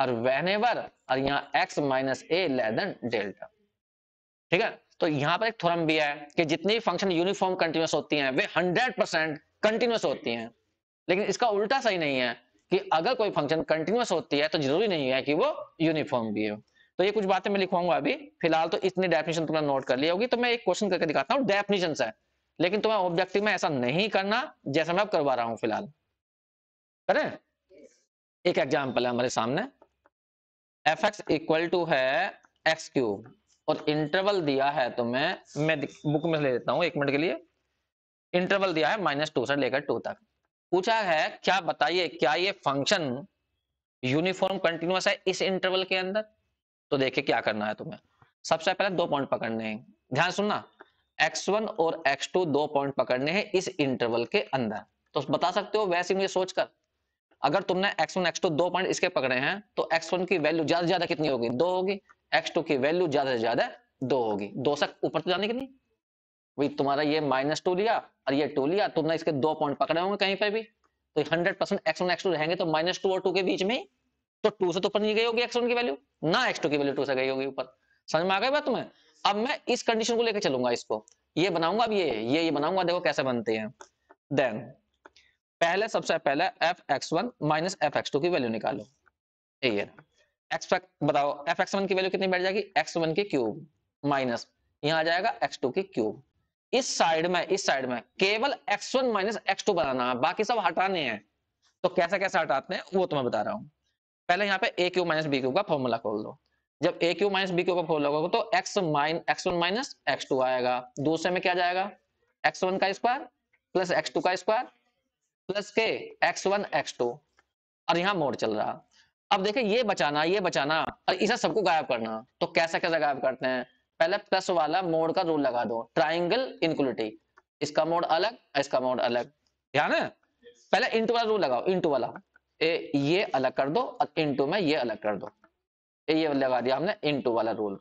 और वेनेवर और यहाँ x minus A less delta ठीक है तो यहाँ पर एक थोरम भी है कि जितनी फंक्शन यूनिफॉर्म कंटिन्यूस होती हैं वे 100 परसेंट कंटिन्यूस होती हैं लेकिन इसका उल्टा सही नहीं है कि अगर कोई फंक्शन कंटिन्यूस होती है तो जरूरी नहीं है कि वो यूनिफॉर्म भी हो तो ये कुछ बातें मैं लिखवाऊंगा अभी फिलहाल तो इतनी डेफिनेशन तुमने नोट कर लिया होगी तो मैं एक क्वेश्चन करके दिखाता हूँ डेफिनेशन है लेकिन तुम्हें ऑब्जेक्टिव में ऐसा नहीं करना जैसा मैं अब करवा रहा हूं फिलहाल करें एक एग्जाम्पल है हमारे सामने एफ एक्स इक्वल टू है एक्स क्यूब और इंटरवल दिया है तुम्हें मैं बुक में ले देता हूं एक मिनट के लिए इंटरवल दिया है माइनस टू से लेकर टू तक पूछा है क्या बताइए क्या ये फंक्शन यूनिफॉर्म कंटिन्यूस है इस इंटरवल के अंदर तो देखिए क्या करना है तुम्हें सबसे पहले दो पॉइंट पकड़ने हैं ध्यान सुनना x1 और x2 दो पॉइंट पकड़ने हैं इस इंटरवल के अंदर तो बता सकते हो वैसे मुझे सोचकर अगर तुमने x1 x2 दो पॉइंट इसके पकड़े हैं तो x1 की वैल्यू ज्यादा ज्यादा कितनी होगी दो होगी x2 की वैल्यू ज्यादा से ज्यादा दो होगी दो से ऊपर तो जाने की नहीं भाई तुम्हारा ये माइनस टू लिया और ये टू लिया तुमने इसके दो पॉइंट पकड़े होंगे कहीं पे भी तो hundred percent X one X two रहेंगे तो माइनस टू और टू के बीच में तो टू से तो ऊपर नहीं गई होगी एक्स वन की वैल्यू ना एक्स टू की वैल्यू टू से गई होगी ऊपर समझ में आ गई बात तुम्हें अब मैं इस कंडीशन को लेकर चलूंगा इसको ये बनाऊंगा अब ये ये ये बनाऊंगा देखो कैसे बनते हैं देन पहले सबसे पहले F X one minus F X two की वैल्यू निकालो ये एक्स बताओ एफ एक्स वन की वैल्यू कितनी बैठ जाएगी एक्स वन की क्यूब माइनस यहाँ आ जाएगा एक्स टू की क्यूब इस साइड में इस साइड में केवल X one minus X two बनाना है बाकी सब हटाने हैं तो कैसे कैसे हटाते हैं वो तो मैं बता रहा हूँ पहले यहाँ पे A cube minus B cube का फॉर्मूला खोल दो जब A cube minus B cube का फॉर्मूला होगा तो X minus X one minus X two आएगा दूसरे में क्या जाएगा एक्स वन का स्क्वायर प्लस एक्स टू का स्क्वायर प्लस के एक्स वन एक्स टू और यहाँ मोड चल रहा अब देखे ये बचाना ये बचाना और इसे सबको गायब करना तो कैसे कैसे गायब करते हैं पहले प्लस वाला मोड का रूल लगा दो ट्राइंगल इनक्लूटी इसका मोड अलग इसका मोड अलग ध्यान है पहले इंटू वाला रूल लगाओ इंटू वाला ए ये अलग कर दो और इंटू में ये अलग कर दो ये लगा दिया हमने इनटू वाला रूल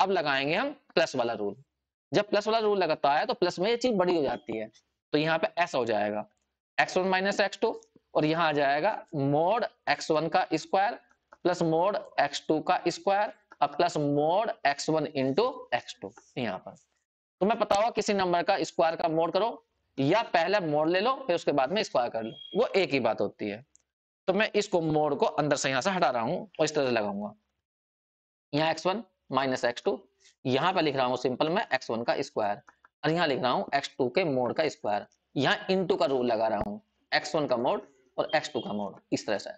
अब लगाएंगे हम प्लस वाला रूल जब प्लस वाला रूल लगाता है तो प्लस में ये चीज बड़ी हो जाती है तो यहाँ पे एस हो जाएगा X one minus X two और यहाँ आ जाएगा मोड एक्स वन का square plus mod X two का स्क्वायर और plus mod X one into X two यहाँ पर तुम्हें तो पता हुआ किसी नंबर का स्क्वायर का मोड करो या पहले मोड ले लो फिर उसके बाद में स्क्वायर कर लो वो एक ही बात होती है तो मैं इसको मोड को अंदर से यहां से हटा रहा हूं और इस तरह से लगाऊंगा यहाँ X one minus X two यहाँ पर लिख रहा हूँ सिंपल में एक्स वन का स्क्वायर और यहाँ लिख रहा हूँ एक्स टू के मोड का स्क्वायर यहाँ टू का रूल लगा रहा हूँ एक्स वन का मोड और एक्स टू का मोड इस तरह से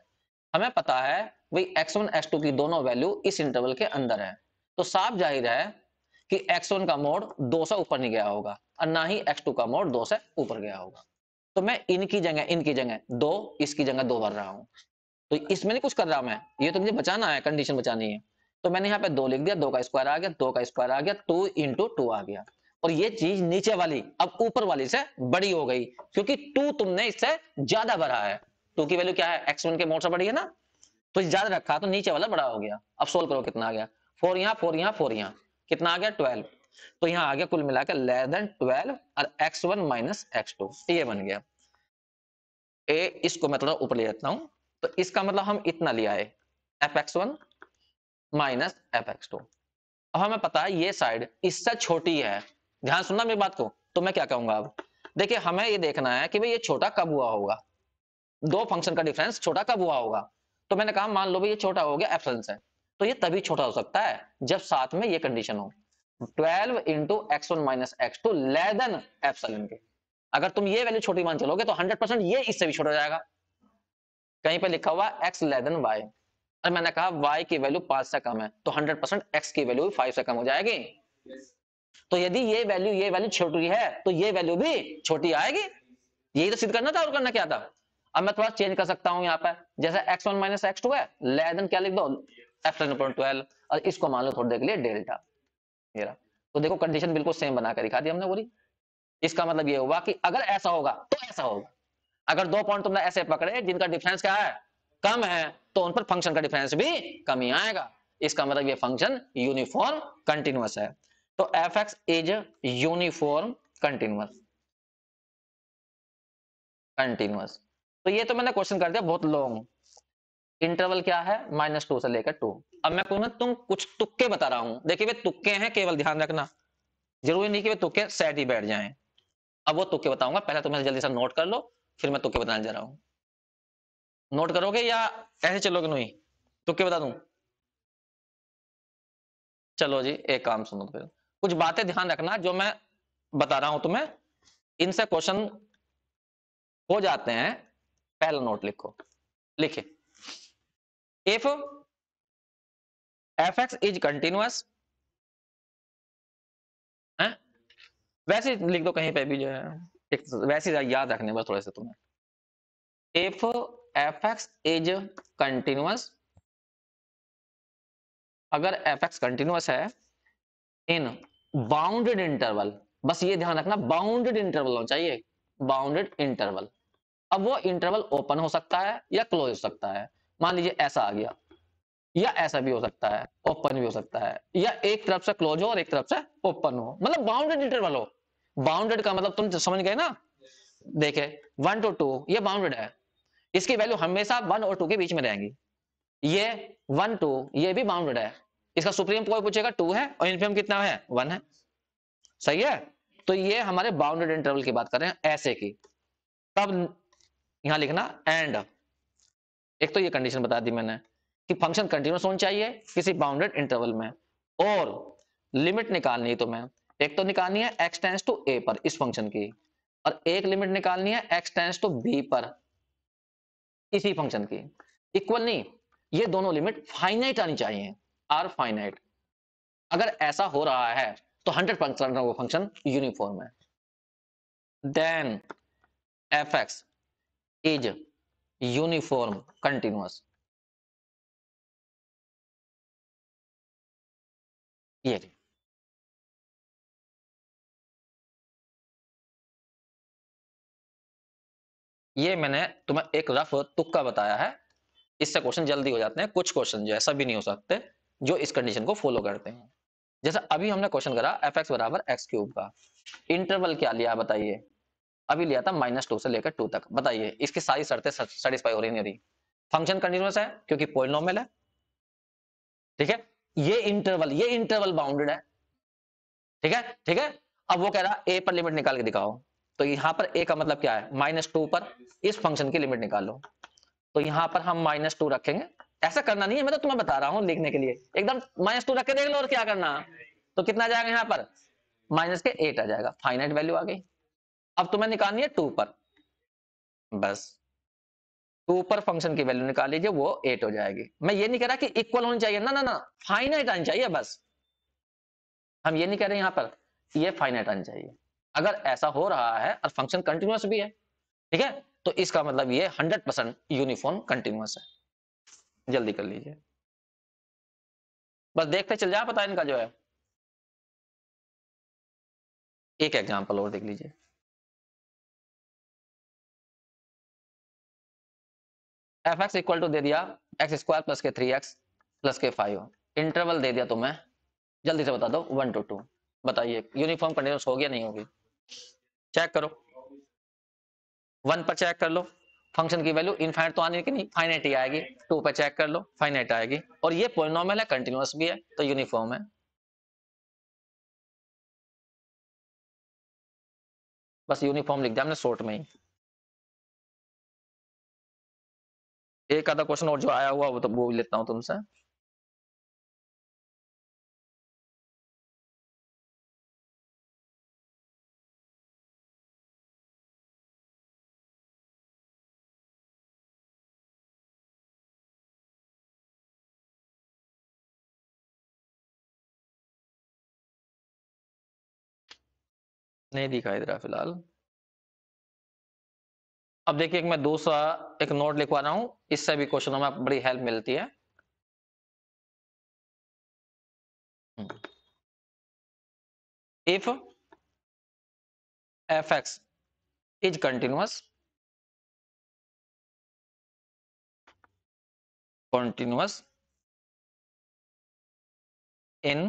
हमें पता है भाई एक्स वन एक्स टू की दोनों वैल्यू इस इंटरवल के अंदर है तो साफ जाहिर है कि एक्स वन का मोड दो से ऊपर नहीं गया होगा और ना ही एक्स टू का मोड दो से ऊपर गया होगा तो मैं इनकी जगह इनकी जगह दो इसकी जगह दो भर रहा हूँ तो इसमें नहीं कुछ कर रहा मैं ये तो मुझे बचाना है कंडीशन बचानी है तो मैंने यहाँ पे दो लिख दिया दो का स्क्वायर आ गया दो का स्क्वायर आ गया टू इंटू टू आ गया और ये चीज नीचे वाली अब ऊपर वाली से बड़ी हो गई क्योंकि टू तुमने इससे ज्यादा भरा है टू की वैल्यू क्या है एक्स वन के मोड से बढ़ी है ना तो ज्यादा रखा तो नीचे वाला बड़ा हो गया अब सोल्व करो कितना आ गया फोर यहाँ फोर यहाँ फोर यहाँ कितना आ गया ट्वेल्व तो यहाँ आ गया कुल मिलाकर लेस देन ट्वेल्व और X one minus X two ये बन गया ए इसको मैं थोड़ा ऊपर ले जाता हूं तो इसका मतलब हम इतना लिया है F X one minus F X two अब हमें पता है ये साइड इससे छोटी है ध्यान सुनना मेरी बात को तो मैं क्या कहूंगा अब देखिए हमें ये देखना है कि भाई ये छोटा कब हुआ होगा दो फंक्शन का डिफरेंस छोटा कब हुआ होगा तो मैंने कहा मान लो भाई ये छोटा हो गया एफरेंस है तो ये तभी छोटा हो सकता है जब साथ में ये कंडीशन हो 12 into X one minus X two less than के अगर तुम ये वैल्यू छोटी मान चलोगे तो 100 ये इससे भी छोटा जाएगा कहीं पे लिखा हुआ एक्स लेस देन वाई अगर मैंने कहा वाई की वैल्यू पांच से कम है तो हंड्रेड परसेंट एक्स की वैल्यू फाइव से कम हो जाएगी तो यदि ये वैल्यू ये वैल्यू छोटी है तो ये वैल्यू भी छोटी आएगी यही तो सिद्ध करना था और करना क्या था अब मैं थोड़ा चेंज कर सकता हूं यहाँ पर जैसे X one minus X two है लेस देन क्या लिख दो एक्स अपॉइंट ट्वेल्व और इसको मान लो थोड़ी देर के लिए डेल्टा मेरा तो देखो कंडीशन बिल्कुल सेम बनाकर दिखा दी हमने बोली इसका मतलब ये होगा कि अगर ऐसा होगा तो ऐसा होगा अगर दो पॉइंट तुमने ऐसे पकड़े जिनका डिफरेंस क्या है कम है तो उन पर फंक्शन का डिफरेंस भी कम ही आएगा इसका मतलब ये फंक्शन यूनिफॉर्म कंटिन्यूस है तो F X is uniform continuous continuous तो ये तो मैंने क्वेश्चन कर दिया बहुत लॉन्ग इंटरवल क्या है माइनस टू से लेकर टू अब मैं कहूंगा तुम कुछ तुक्के बता रहा हूं देखिए वे तुक्के हैं केवल ध्यान रखना जरूरी नहीं कि वे तुक्के सेट ही बैठ जाएं अब वो तुक्के बताऊंगा पहले तुम्हें तो जल्दी से नोट कर लो फिर मैं तुक्के बताने जा रहा हूं नोट करोगे या ऐसे चलोगे नहीं तो क्या बता दू चलो जी एक काम सुनो तो फिर कुछ बातें ध्यान रखना जो मैं बता रहा हूं तुम्हें इनसे क्वेश्चन हो जाते हैं पहला नोट लिखो लिखे if F X is continuous वैसे लिख दो कहीं पे भी जो है वैसे याद रखने बस थोड़े से तुम्हें if F X is continuous अगर एफ एक्स कंटिन्यूस है इन बाउंडेड इंटरवल बस ये ध्यान रखना बाउंडेड इंटरवल होना चाहिए बाउंडेड इंटरवल अब वो इंटरवल ओपन हो सकता है या क्लोज हो सकता है मान लीजिए ऐसा आ गया या ऐसा भी हो सकता है ओपन भी हो सकता है या एक तरफ से क्लोज हो और एक तरफ से ओपन हो मतलब बाउंडेड इंटरवल हो बाउंडेड का मतलब तुम समझ गए ना देखे वन टू टू ये बाउंडेड है इसकी वैल्यू हमेशा वन और टू के बीच में रहेंगी ये वन टू ये भी बाउंडेड है इसका सुप्रीम कोई पूछेगा टू है और इनफियम कितना है वन है सही है तो ये हमारे बाउंडेड इंटरवल की बात कर रहे हैं ऐसे की तब यहां लिखना एंड एक तो ये कंडीशन बता दी मैंने कि फंक्शन कंटिन्यूस होना चाहिए किसी बाउंडेड इंटरवल में और लिमिट निकालनी है तुम्हें तो एक तो निकालनी है एक्स टेंस टू ए पर इस फंक्शन की और एक लिमिट निकालनी है एक्स टेंस टू बी पर इसी फंक्शन की इक्वल नहीं ये दोनों लिमिट फाइनाइट आनी चाहिए आर फाइनाइट अगर ऐसा हो रहा है तो हंड्रेड परसेंट वो फंक्शन यूनिफॉर्म है then F X is uniform continuous ये ये मैंने तुम्हें एक रफ तुक्का बताया है इससे क्वेश्चन जल्दी हो जाते हैं कुछ क्वेश्चन जो है सभी नहीं हो सकते जो इस कंडीशन को फॉलो करते हैं जैसे अभी हमने क्वेश्चन करा एफ एक्स बराबर एक्स क्यूब का इंटरवल क्या लिया बताइए अभी लिया था माइनस टू से लेकर टू तक बताइए इसकी सारी शर्तें सेटिस्फाई हो रही नहीं रही फंक्शन कंटिन्यूस है क्योंकि पोलिनोमियल है ठीक है ये इंटरवल ये इंटरवल बाउंडेड है ठीक है ठीक है अब वो कह रहा है ए पर लिमिट निकाल के दिखाओ तो यहां पर ए का मतलब क्या है माइनस टू पर इस फंक्शन की लिमिट निकालो तो यहां पर हम माइनस टू रखेंगे ऐसा करना नहीं है मैं तो तुम्हें बता रहा हूं लिखने के लिए एकदम माइनस टू रख देख लो और क्या करना तो कितना जाएगा यहां पर माइनस के एट आ जाएगा फाइनाइट वैल्यू आ गई अब तुम्हें निकालनी है टू पर बस टू पर फंक्शन की वैल्यू निकाल लीजिए वो एट हो जाएगी मैं ये नहीं कह रहा कि इक्वल होनी चाहिए ना ना ना फाइनाइट आनी चाहिए बस हम ये नहीं कह रहे यहां पर ये फाइनाइट आनी चाहिए अगर ऐसा हो रहा है और फंक्शन कंटिन्यूस भी है ठीक है तो इसका मतलब ये 100 परसेंट यूनिफॉर्म कंटिन्यूस है जल्दी कर लीजिए बस देखते चल जाए पता इनका जो है एक एग्जाम्पल और देख लीजिए एफ एक्स इक्वल टू दे दिया एक्स स्क्वायर प्लस के थ्री एक्स प्लस के फाइव इंटरवल दे दिया तुम्हें जल्दी से बता दो वन टू टू बताइए यूनिफॉर्म कंटिन्यूस होगी या नहीं होगी चेक करो वन पर चेक कर लो फंक्शन की वैल्यू इनफाइनाइट तो आने की नहीं फाइनेट ही आएगी टू पर चेक कर लो फाइनेट आएगी और ये पोलिनोमियल है कंटिन्यूस भी है तो यूनिफॉर्म है बस यूनिफॉर्म लिख दिया हमने शॉर्ट में ही एक आधा क्वेश्चन और जो आया हुआ वो तो वो लेता हूं तुमसे नहीं दिखाई दे रहा फिलहाल अब देखिए मैं दूसरा एक नोट लिखवा रहा हूं इससे भी क्वेश्चनों में बड़ी हेल्प मिलती है if F X is continuous continuous in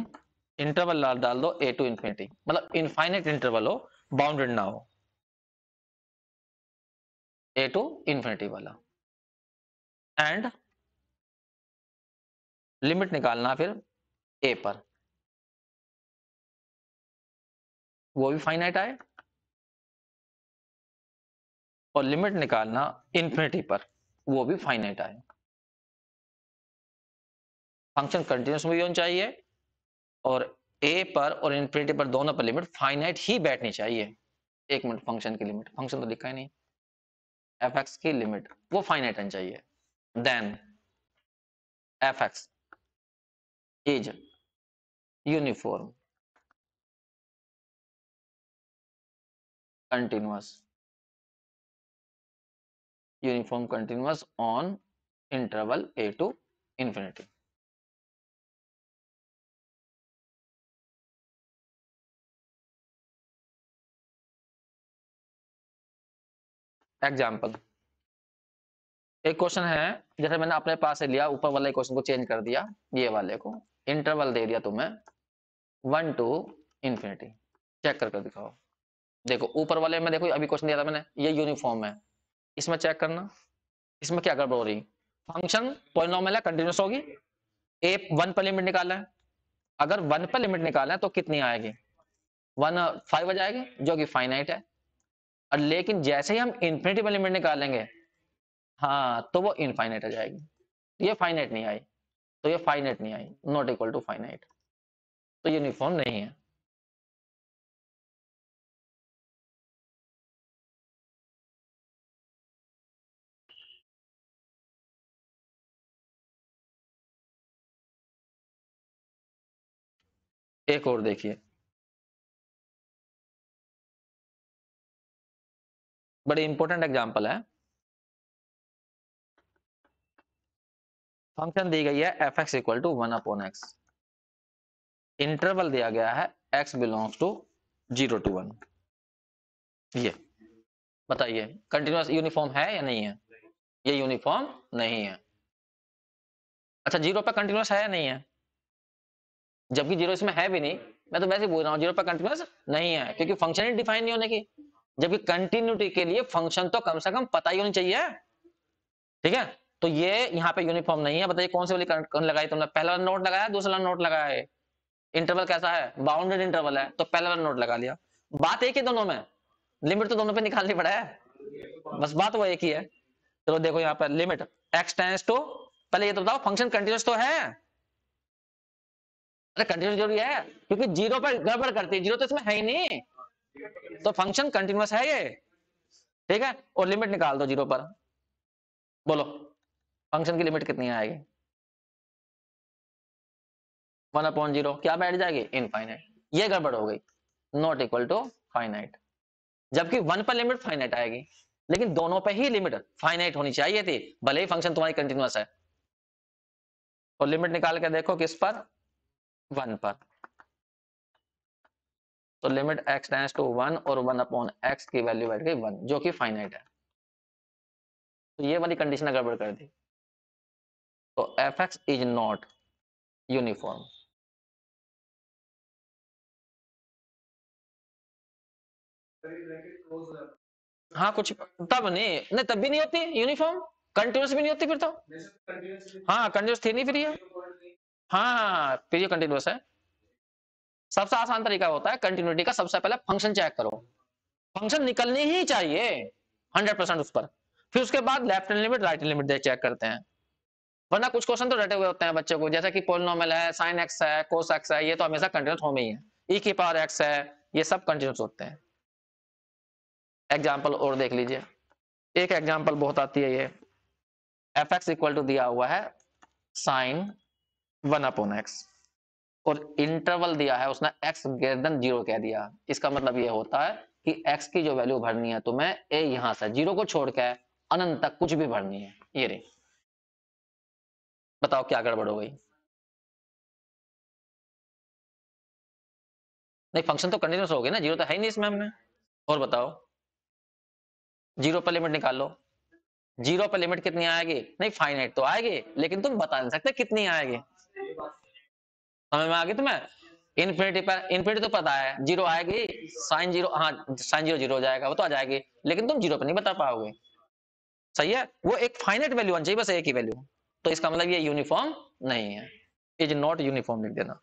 interval डाल दो ए टू इंफिनिटी मतलब इनफाइनेट इंटरवल हो बाउंडेड ना हो ए टू इंफिनिटी वाला एंड लिमिट निकालना फिर ए पर वो भी फाइनाइट आए और लिमिट निकालना इन्फिनिटी पर वो भी फाइनाइट आए फंक्शन कंटिन्यूस भी होना चाहिए और ए पर और इन्फिनिटी पर दोनों पर लिमिट फाइनाइट ही बैठनी चाहिए एक मिनट फंक्शन की लिमिट फंक्शन तो लिखा ही नहीं एफ एक्स की लिमिट वो फाइनाइट आनी चाहिए then F X is uniform continuous uniform continuous on interval A to infinity example एक क्वेश्चन है जैसे मैंने अपने पास से लिया ऊपर वाले क्वेश्चन को चेंज कर दिया ये वाले को इंटरवल दे दिया तुम्हें वन टू इंफिनिटी चेक करके दिखाओ देखो ऊपर वाले में देखो अभी क्वेश्चन दिया था मैंने ये यूनिफॉर्म है इसमें चेक करना इसमें क्या गड़बड़ हो रही फंक्शन पॉलिनॉमल है कंटिन्यूस होगी ए वन पर लिमिट निकालना है अगर वन पर लिमिट निकालना है तो कितनी आएगी वन फाइव आ जाएगी जो कि फाइनाइट है और लेकिन जैसे ही हम इन्फिनेटिव एलिमेंट निकालेंगे हाँ तो वो इनफाइनाइट आ जाएगी ये फाइनाइट नहीं आई तो ये फाइनाइट नहीं आई नॉट इक्वल टू फाइनाइट तो यूनिफॉर्म नहीं है एक और देखिए बड़ी इंपॉर्टेंट एग्जाम्पल है फंक्शन दी गई है F X equal to one upon X interval दिया गया है X belongs to zero to one ये बताइए कंटिन्यूस यूनिफॉर्म है या नहीं है ये यूनिफॉर्म नहीं है अच्छा जीरो पर कंटिन्यूस है या नहीं है जबकि जीरो इसमें है भी नहीं मैं तो वैसे बोल रहा हूँ जीरो पर कंटिन्यूस नहीं है क्योंकि फंक्शन ही डिफाइन नहीं होने की जबकि कंटिन्यूटी के लिए फंक्शन तो कम से कम पता ही होनी चाहिए ठीक है तो ये यहाँ पे यूनिफॉर्म नहीं है बताइए कौन से वाली लगाई तुमने पहला नोट लगाया दूसरा नोट लगाया इंटरवल कैसा है बाउंडेड इंटरवल है तो पहला नोट लगा लिया बात एक ही दोनों में लिमिट तो दोनों पे निकालनी पड़ा है बस बात वो एक ही है चलो तो देखो यहाँ पर लिमिट एक्स टेंस टू पहले ये तो बताओ फंक्शन कंटिन्यूस तो है अरे कंटिन्यूस जरूरी है क्योंकि जीरो पर गड़बड़ करती है जीरो तो इसमें है ही नहीं तो फंक्शन कंटिन्यूस है ये ठीक है और लिमिट निकाल दो जीरो पर बोलो फंक्शन की लिमिट कितनी आएगी वन अपॉइंट जीरो क्या बैठ जाएगी इनफाइनाइट ये गड़बड़ हो गई नॉट इक्वल टू फाइनाइट जबकि वन पर लिमिट फाइनाइट आएगी लेकिन दोनों पे ही लिमिट फाइनाइट होनी चाहिए थी भले ही फंक्शन तुम्हारी कंटिन्यूस है और लिमिट निकाल के देखो किस पर वन पर तो limit X tends to one और वन अपॉन एक्स की वैल्यू बैठ गई वन जो कि फाइनाइट है तो ये वाली कंडीशन गड़बड़ कर दी तो F X is not uniform हाँ कुछ तब नहीं नहीं तब भी नहीं होती यूनिफॉर्म कंटिन्यूस भी नहीं होती फिर तो हाँ कंटिन्यूस थी नहीं फिर ये हाँ, हाँ, हाँ फिर ये कंटिन्यूस है सबसे आसान तरीका होता है कंटिन्यूटी का सबसे पहले फंक्शन चेक करो फंक्शन निकलनी ही चाहिए हंड्रेड परसेंट उस पर फिर उसके बाद left hand limit right hand limit check करते हैं वरना कुछ क्वेश्चन तो डटे हुए होते हैं बच्चों को जैसे कि पोलनोमल है साइन एक्स है कोस एक्स है ये तो हमेशा कंटिन्यूस होम ही है ई e की पावर एक्स है ये सब कंटिन्यूस होते हैं एग्जाम्पल और देख लीजिए एक एग्जाम्पल बहुत आती है ये एफ एक्स इक्वल टू दिया हुआ है साइन वन अपॉन एक्स और इंटरवल दिया है उसने एक्स ग्रेटर जीरो कह दिया इसका मतलब ये होता है कि एक्स की जो वैल्यू भरनी है तुम्हें तो ए यहां से जीरो को छोड़ के अनंत तक कुछ भी भरनी है ये रे बताओ क्या गड़बड़ हो गई नहीं फंक्शन तो कंटिन्यूस हो गई ना जीरो तो है ही नहीं इसमें हमने और बताओ जीरो पर लिमिट निकाल लो जीरो पर लिमिट कितनी आएगी नहीं फाइनाइट तो आएगी लेकिन तुम बता नहीं सकते कितनी आएगी समझ में आ गई तुम्हें इन्फिनिटी पर इन्फिनिटी तो पता है जीरो आएगी साइन जीरो हाँ साइन जीरो जीरो हो जाएगा वो तो आ जाएगी लेकिन तुम जीरो पर नहीं बता पाओगे सही है वो एक फाइनेट वैल्यू होनी चाहिए बस एक ही वैल्यू तो इसका मतलब ये यूनिफॉर्म नहीं है इज नॉट यूनिफॉर्म लिख देना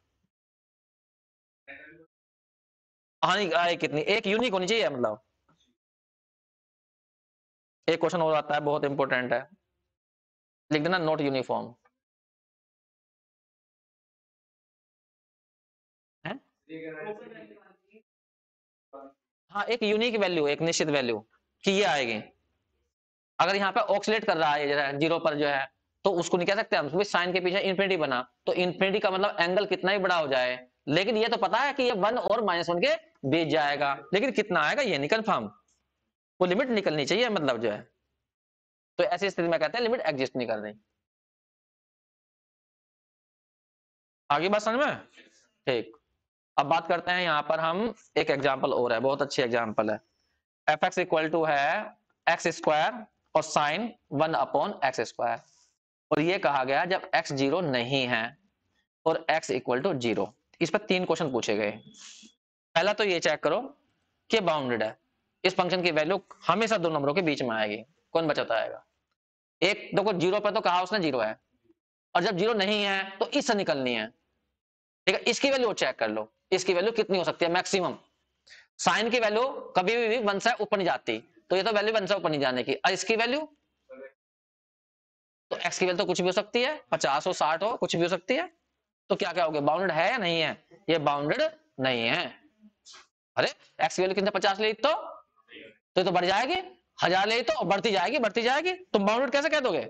हानि आए कितनी एक यूनिक होनी चाहिए मतलब एक क्वेश्चन हो जाता है बहुत इंपॉर्टेंट है लिख देना नॉट यूनिफॉर्म हाँ एक यूनिक वैल्यू एक निश्चित वैल्यू कि ये आएगी अगर यहाँ पे ऑक्सीट कर रहा है जीरो पर जो है तो उसको नहीं कह सकते हम साइन के पीछे इन्फिनिटी बना तो इन्फिनिटी का मतलब एंगल कितना ही बड़ा हो जाए लेकिन ये तो पता है कि ये वन और माइनस वन के बीच जाएगा लेकिन कितना आएगा ये नहीं कन्फर्म वो लिमिट निकलनी चाहिए मतलब जो है तो ऐसी स्थिति में कहते हैं लिमिट एग्जिस्ट नहीं कर रही आगे बात समझ में ठीक अब बात करते हैं यहाँ पर हम एक एग्जाम्पल और है बहुत अच्छी एग्जाम्पल है एफ एक्स इक्वल टू है एक्स स्क्वायर और sine one upon X square और ये कहा गया जब एक्स जीरो नहीं है और एक्स इक्वल टू जीरो इस पर तीन क्वेश्चन पूछे गए पहला तो ये चेक करो कि बाउंडेड है इस फंक्शन की वैल्यू हमेशा दो नंबरों के बीच में आएगी कौन बचाता आएगा एक देखो जीरो पर तो कहा उसने जीरो है और जब जीरो नहीं है तो इससे निकलनी है ठीक है इसकी वैल्यू चेक कर लो इसकी वैल्यू कितनी हो सकती है मैक्सिमम साइन की वैल्यू कभी भी वन से ऊपर नहीं जाती तो ये तो वैल्यू वन से ऊपर नहीं जाने की और इसकी वैल्यू तो एक्स की वैल्यू तो कुछ भी हो सकती है पचास हो साठ हो कुछ भी हो सकती है तो क्या क्या हो गया बाउंडेड है या नहीं है ये बाउंडेड नहीं है अरे एक्स की वैल्यू कितने पचास ले तो, तो, तो बढ़ जाएगी हजार ले तो बढ़ती जाएगी बढ़ती जाएगी तुम बाउंडेड कैसे कह दोगे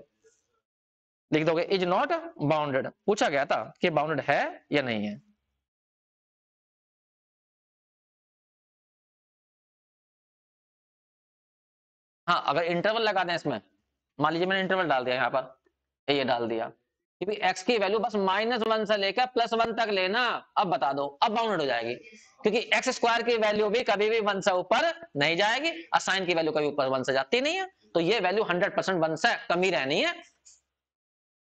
लिख दोगे इज नॉट बाउंडेड पूछा गया था कि बाउंडेड है या नहीं है हाँ अगर इंटरवल लगा दें इसमें मान लीजिए मैंने इंटरवल डाल दिया यहां पर ये डाल दिया क्योंकि एक्स की वैल्यू बस माइनस वन से लेकर प्लस वन तक लेना अब बता दो अब बाउंडेड हो जाएगी क्योंकि एक्स स्क्वायर की वैल्यू भी कभी भी वन से ऊपर नहीं जाएगी और साइन की वैल्यू कभी ऊपर वन से जाती नहीं है तो ये वैल्यू हंड्रेड परसेंट वन से कमी रहनी है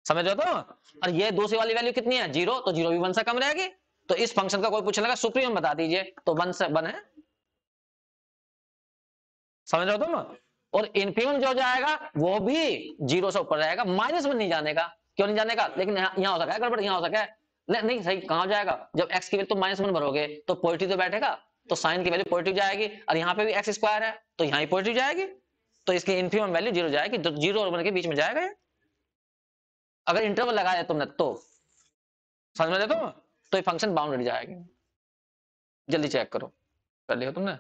समझ रहे हो तो? और ये दूसरी वाली वैल्यू कितनी है जीरो तो जीरो भी वन से कम रहेगी तो इस फंक्शन का कोई पूछने का सुप्रीम बता दीजिए तो वन से वन है समझ रहे हो तुम और इन्फीम जो जाएगा वो भी जीरो से ऊपर रहेगा माइनस वन नहीं जाने का क्यों नहीं जाने का लेकिन यहाँ हो सका है गड़बड़ यहाँ हो सका है नहीं नहीं सही कहाँ जाएगा जब एक्स की वैल्यू तो माइनस वन भरोगे तो पॉजिटिव तो बैठेगा तो साइन की वैल्यू पॉजिटिव जाएगी और यहाँ पे भी एक्स स्क्वायर है तो यहाँ ही पॉजिटिव जाएगी तो इसकी इन्फीम वैल्यू जीरो जाएगी जीरो तो और वन के बीच में जाएगा अगर इंटरवल लगाया तुमने तो समझ में तुम तो? तो ये फंक्शन बाउंडेड जाएगी जल्दी चेक करो कर लिया तुमने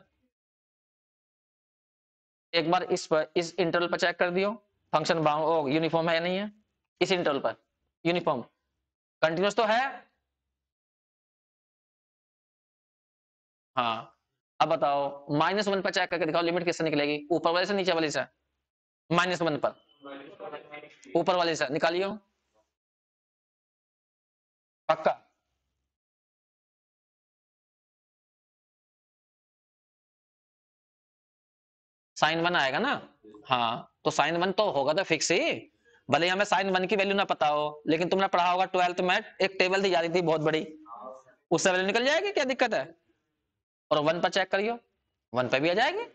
एक बार इस पर इस इंटरवल पर चेक कर दियो फंक्शन बाउंड यूनिफॉर्म है नहीं है इस इंटरवल पर यूनिफॉर्म कंटिन्यूस तो है हाँ अब बताओ माइनस वन पर चेक करके दिखाओ लिमिट किससे निकलेगी ऊपर वाले से नीचे वाले से माइनस वन पर ऊपर वाले से निकालियो पक्का साइन वन आएगा ना हाँ तो साइन वन तो होगा तो फिक्स ही भले हमें साइन वन की वैल्यू ना पता हो लेकिन तुमने पढ़ा होगा ट्वेल्थ में एक टेबल दी जा रही थी बहुत बड़ी उससे वैल्यू निकल जाएगी क्या दिक्कत है और वन पर चेक करियो वन पर भी आ जाएगी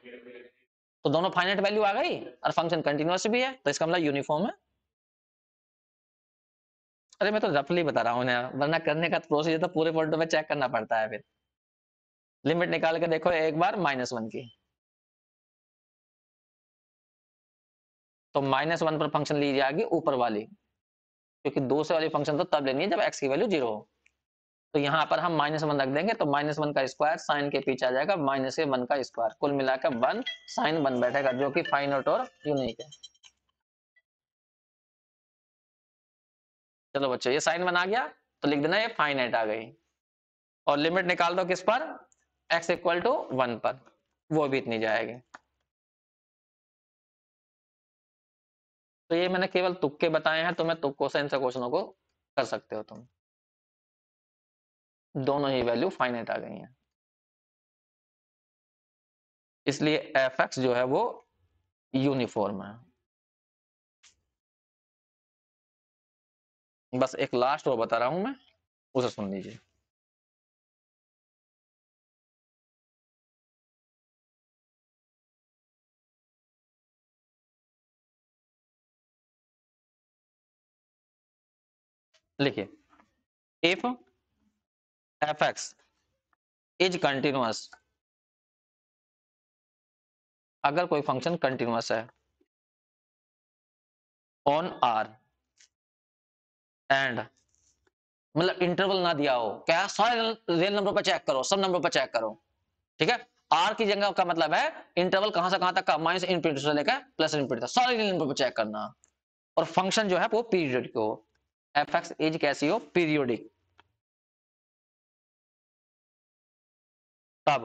तो दोनों फाइनेट वैल्यू आ गई और फंक्शन कंटिन्यूस भी है तो इसका मतलब यूनिफॉर्म है अरे मैं तो रफली बता रहा हूँ वरना करने का प्रोसीजर तो पूरे फोल्डर में चेक करना पड़ता है फिर लिमिट निकाल के देखो एक बार माइनस वन की तो माइनस वन पर फंक्शन ली जाएगी ऊपर वाली क्योंकि दो से वाली फंक्शन तो तब लेनी है जब एक्स की वैल्यू जीरो हो तो यहाँ पर हम माइनस वन रख देंगे तो माइनस वन का स्क्वायर साइन के पीछे आ जाएगा माइनस वन का स्क्वायर कुल मिलाकर वन साइन वन बैठेगा जो कि फाइनल और यूनिक है चलो बच्चों ये साइन बना गया तो लिख देना ये फाइनाइट आ गई और लिमिट निकाल दो किस पर x इक्वल टू वन पर वो भी इतनी जाएगी तो ये मैंने केवल तुक्के बताए हैं तो मैं तुक्कों से इनसे क्वेश्चनों को कर सकते हो तुम दोनों ही वैल्यू फाइनाइट आ गई हैं इसलिए एफ एक्स जो है वो यूनिफॉर्म है बस एक लास्ट और बता रहा हूं मैं उसे सुन लीजिए लिखिए if F X is continuous अगर कोई फंक्शन कंटिन्यूस है ऑन आर एंड मतलब इंटरवल ना दिया हो क्या सारे रेल नंबर पर चेक करो सब नंबर पर चेक करो ठीक है आर की जगह का मतलब है इंटरवल कहां से कहां तक का माइनस इनफिनिटी से लेकर प्लस इनफिनिटी तक सारे रेल नंबर पर चेक करना और फंक्शन जो है वो पीरियड की हो एफ एक्स एज कैसी हो पीरियोडिक तब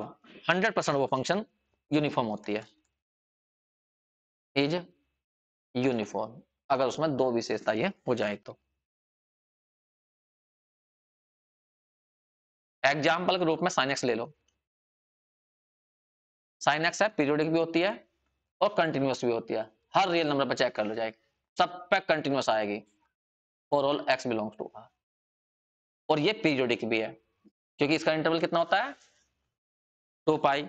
100 परसेंट वो फंक्शन यूनिफॉर्म होती है एज यूनिफॉर्म अगर उसमें दो विशेषता ये हो जाए तो एग्जाम्पल के रूप में साइनेक्स ले लो एक्स है पीरियोडिक भी होती है और कंटिन्यूस भी होती है हर रियल नंबर पर चेक कर लो जाएगी सब पे कंटिन्यूस आएगी for all X belongs to R और ये पीरियोडिक भी है क्योंकि इसका इंटरवल कितना होता है टू पाई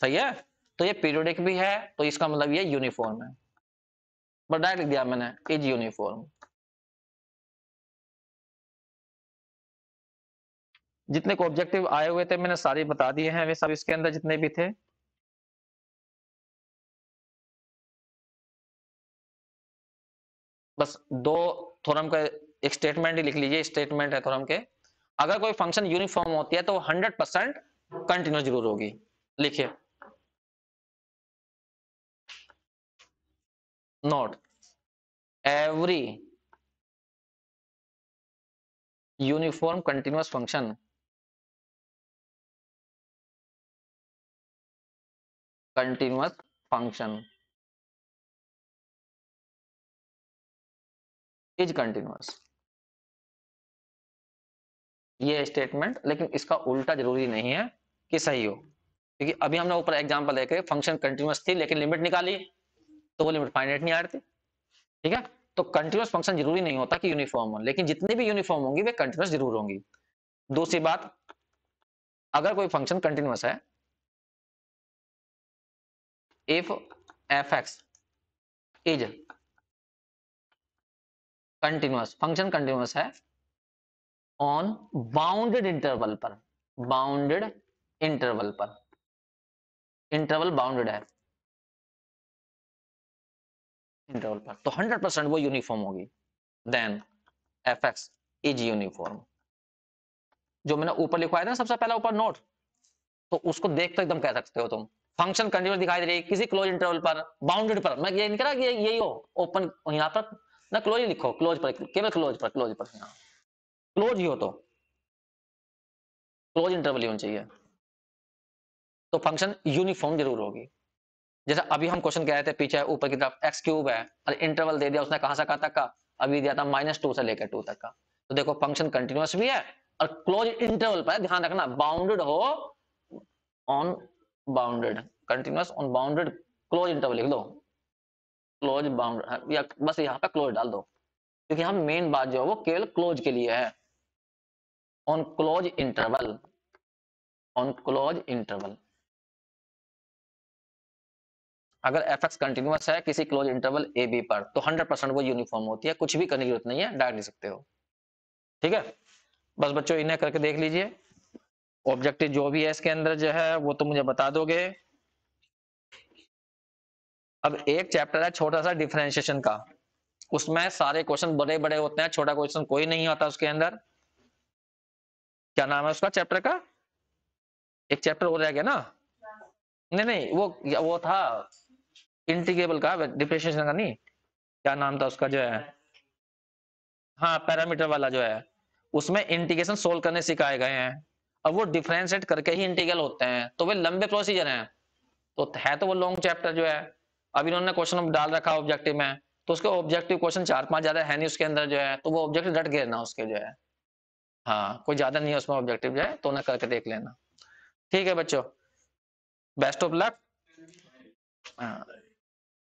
सही है तो ये पीरियोडिक भी है तो इसका मतलब ये यूनिफॉर्म है बट डायरेक्ट लिख दिया मैंने इज यूनिफॉर्म जितने को ऑब्जेक्टिव आए हुए थे मैंने सारे बता दिए हैं वे सब इसके अंदर जितने भी थे बस दो थोरम का एक स्टेटमेंट ही लिख लीजिए स्टेटमेंट है थोरम के अगर कोई फंक्शन यूनिफॉर्म होती है तो हंड्रेड परसेंट कंटिन्यू जरूर होगी लिखिए note every uniform continuous function continuous function is continuous ये स्टेटमेंट लेकिन इसका उल्टा जरूरी नहीं है कि सही हो क्योंकि अभी हमने ऊपर एग्जांपल देखे फंक्शन कंटिन्यूस थी लेकिन लिमिट निकाली तो वो लिमिट फाइनाइट नहीं आ रही थी ठीक है तो कंटिन्यूस फंक्शन जरूरी नहीं होता कि यूनिफॉर्म हो लेकिन जितनी भी यूनिफॉर्म होंगी वे कंटिन्यूस जरूर होंगी दूसरी बात अगर कोई फंक्शन कंटिन्यूस है F X is continuous function continuous है ऑन बाउंडेड इंटरवल पर बाउंडेड इंटरवल पर इंटरवल बाउंडेड है इंटरवल पर तो 100 परसेंट वो यूनिफॉर्म होगी then F X is uniform जो मैंने ऊपर लिखवाया था सबसे पहला ऊपर नोट तो उसको देख तो एकदम कह सकते हो तुम फंक्शन कंटिन्यूस दिखाई दे रही है किसी क्लोज इंटरवल पर बाउंडेड पर मैं ये नहीं कह रहा कि यही हो ओपन यहाँ पर ना क्लोज ही लिखो क्लोज पर केवल क्लोज पर क्लोज पर यहाँ क्लोज ही हो तो क्लोज इंटरवल ही होना चाहिए तो फंक्शन यूनिफॉर्म जरूर होगी जैसे अभी हम क्वेश्चन कह रहे थे पीछे ऊपर की तरफ एक्स क्यूब है और इंटरवल दे दिया उसने कहा से कहा तक का अभी दिया था माइनस टू से लेकर टू तक का तो देखो फंक्शन कंटिन्यूस भी है और क्लोज इंटरवल पर ध्यान रखना बाउंडेड हो on bounded continuous on bounded close interval लिख दो क्लोज बाउंड हाँ, या बस यहाँ पे क्लोज डाल दो क्योंकि हम मेन बात जो है वो केवल क्लोज के लिए है on close interval on close interval अगर एफ एक्स कंटिन्यूस है किसी क्लोज इंटरवल ए बी पर तो हंड्रेड परसेंट वो यूनिफॉर्म होती है कुछ भी करने की जरूरत नहीं है डायरेक्ट लिख सकते हो ठीक है बस बच्चों इन्हें करके देख लीजिए ऑब्जेक्टिव जो भी है इसके अंदर जो है वो तो मुझे बता दोगे अब एक चैप्टर है छोटा सा डिफ्रेंशिएशन का उसमें सारे क्वेश्चन बड़े बड़े होते हैं छोटा क्वेश्चन कोई नहीं होता उसके अंदर क्या नाम है उसका चैप्टर का एक चैप्टर हो जाएगा ना नहीं नहीं वो वो था इंटीग्रेबल का डिफ्रेंशिएशन का नहीं क्या नाम था उसका जो है हाँ पैरामीटर वाला जो है उसमें इंटीग्रेशन सोल्व करने सिखाए गए हैं अब वो डिफ्रेंशिएट करके ही इंटीग्रल होते हैं तो वे लंबे प्रोसीजर हैं तो है तो वो लॉन्ग चैप्टर जो है अभी इन्होंने क्वेश्चन डाल रखा है ऑब्जेक्टिव में तो उसके ऑब्जेक्टिव क्वेश्चन चार पांच ज्यादा है नहीं उसके अंदर जो है तो वो ऑब्जेक्टिव डट गए ना उसके जो है हाँ कोई ज्यादा नहीं है उसमें ऑब्जेक्टिव जो है तो उन्हें करके देख लेना ठीक है बच्चों बेस्ट ऑफ लक हाँ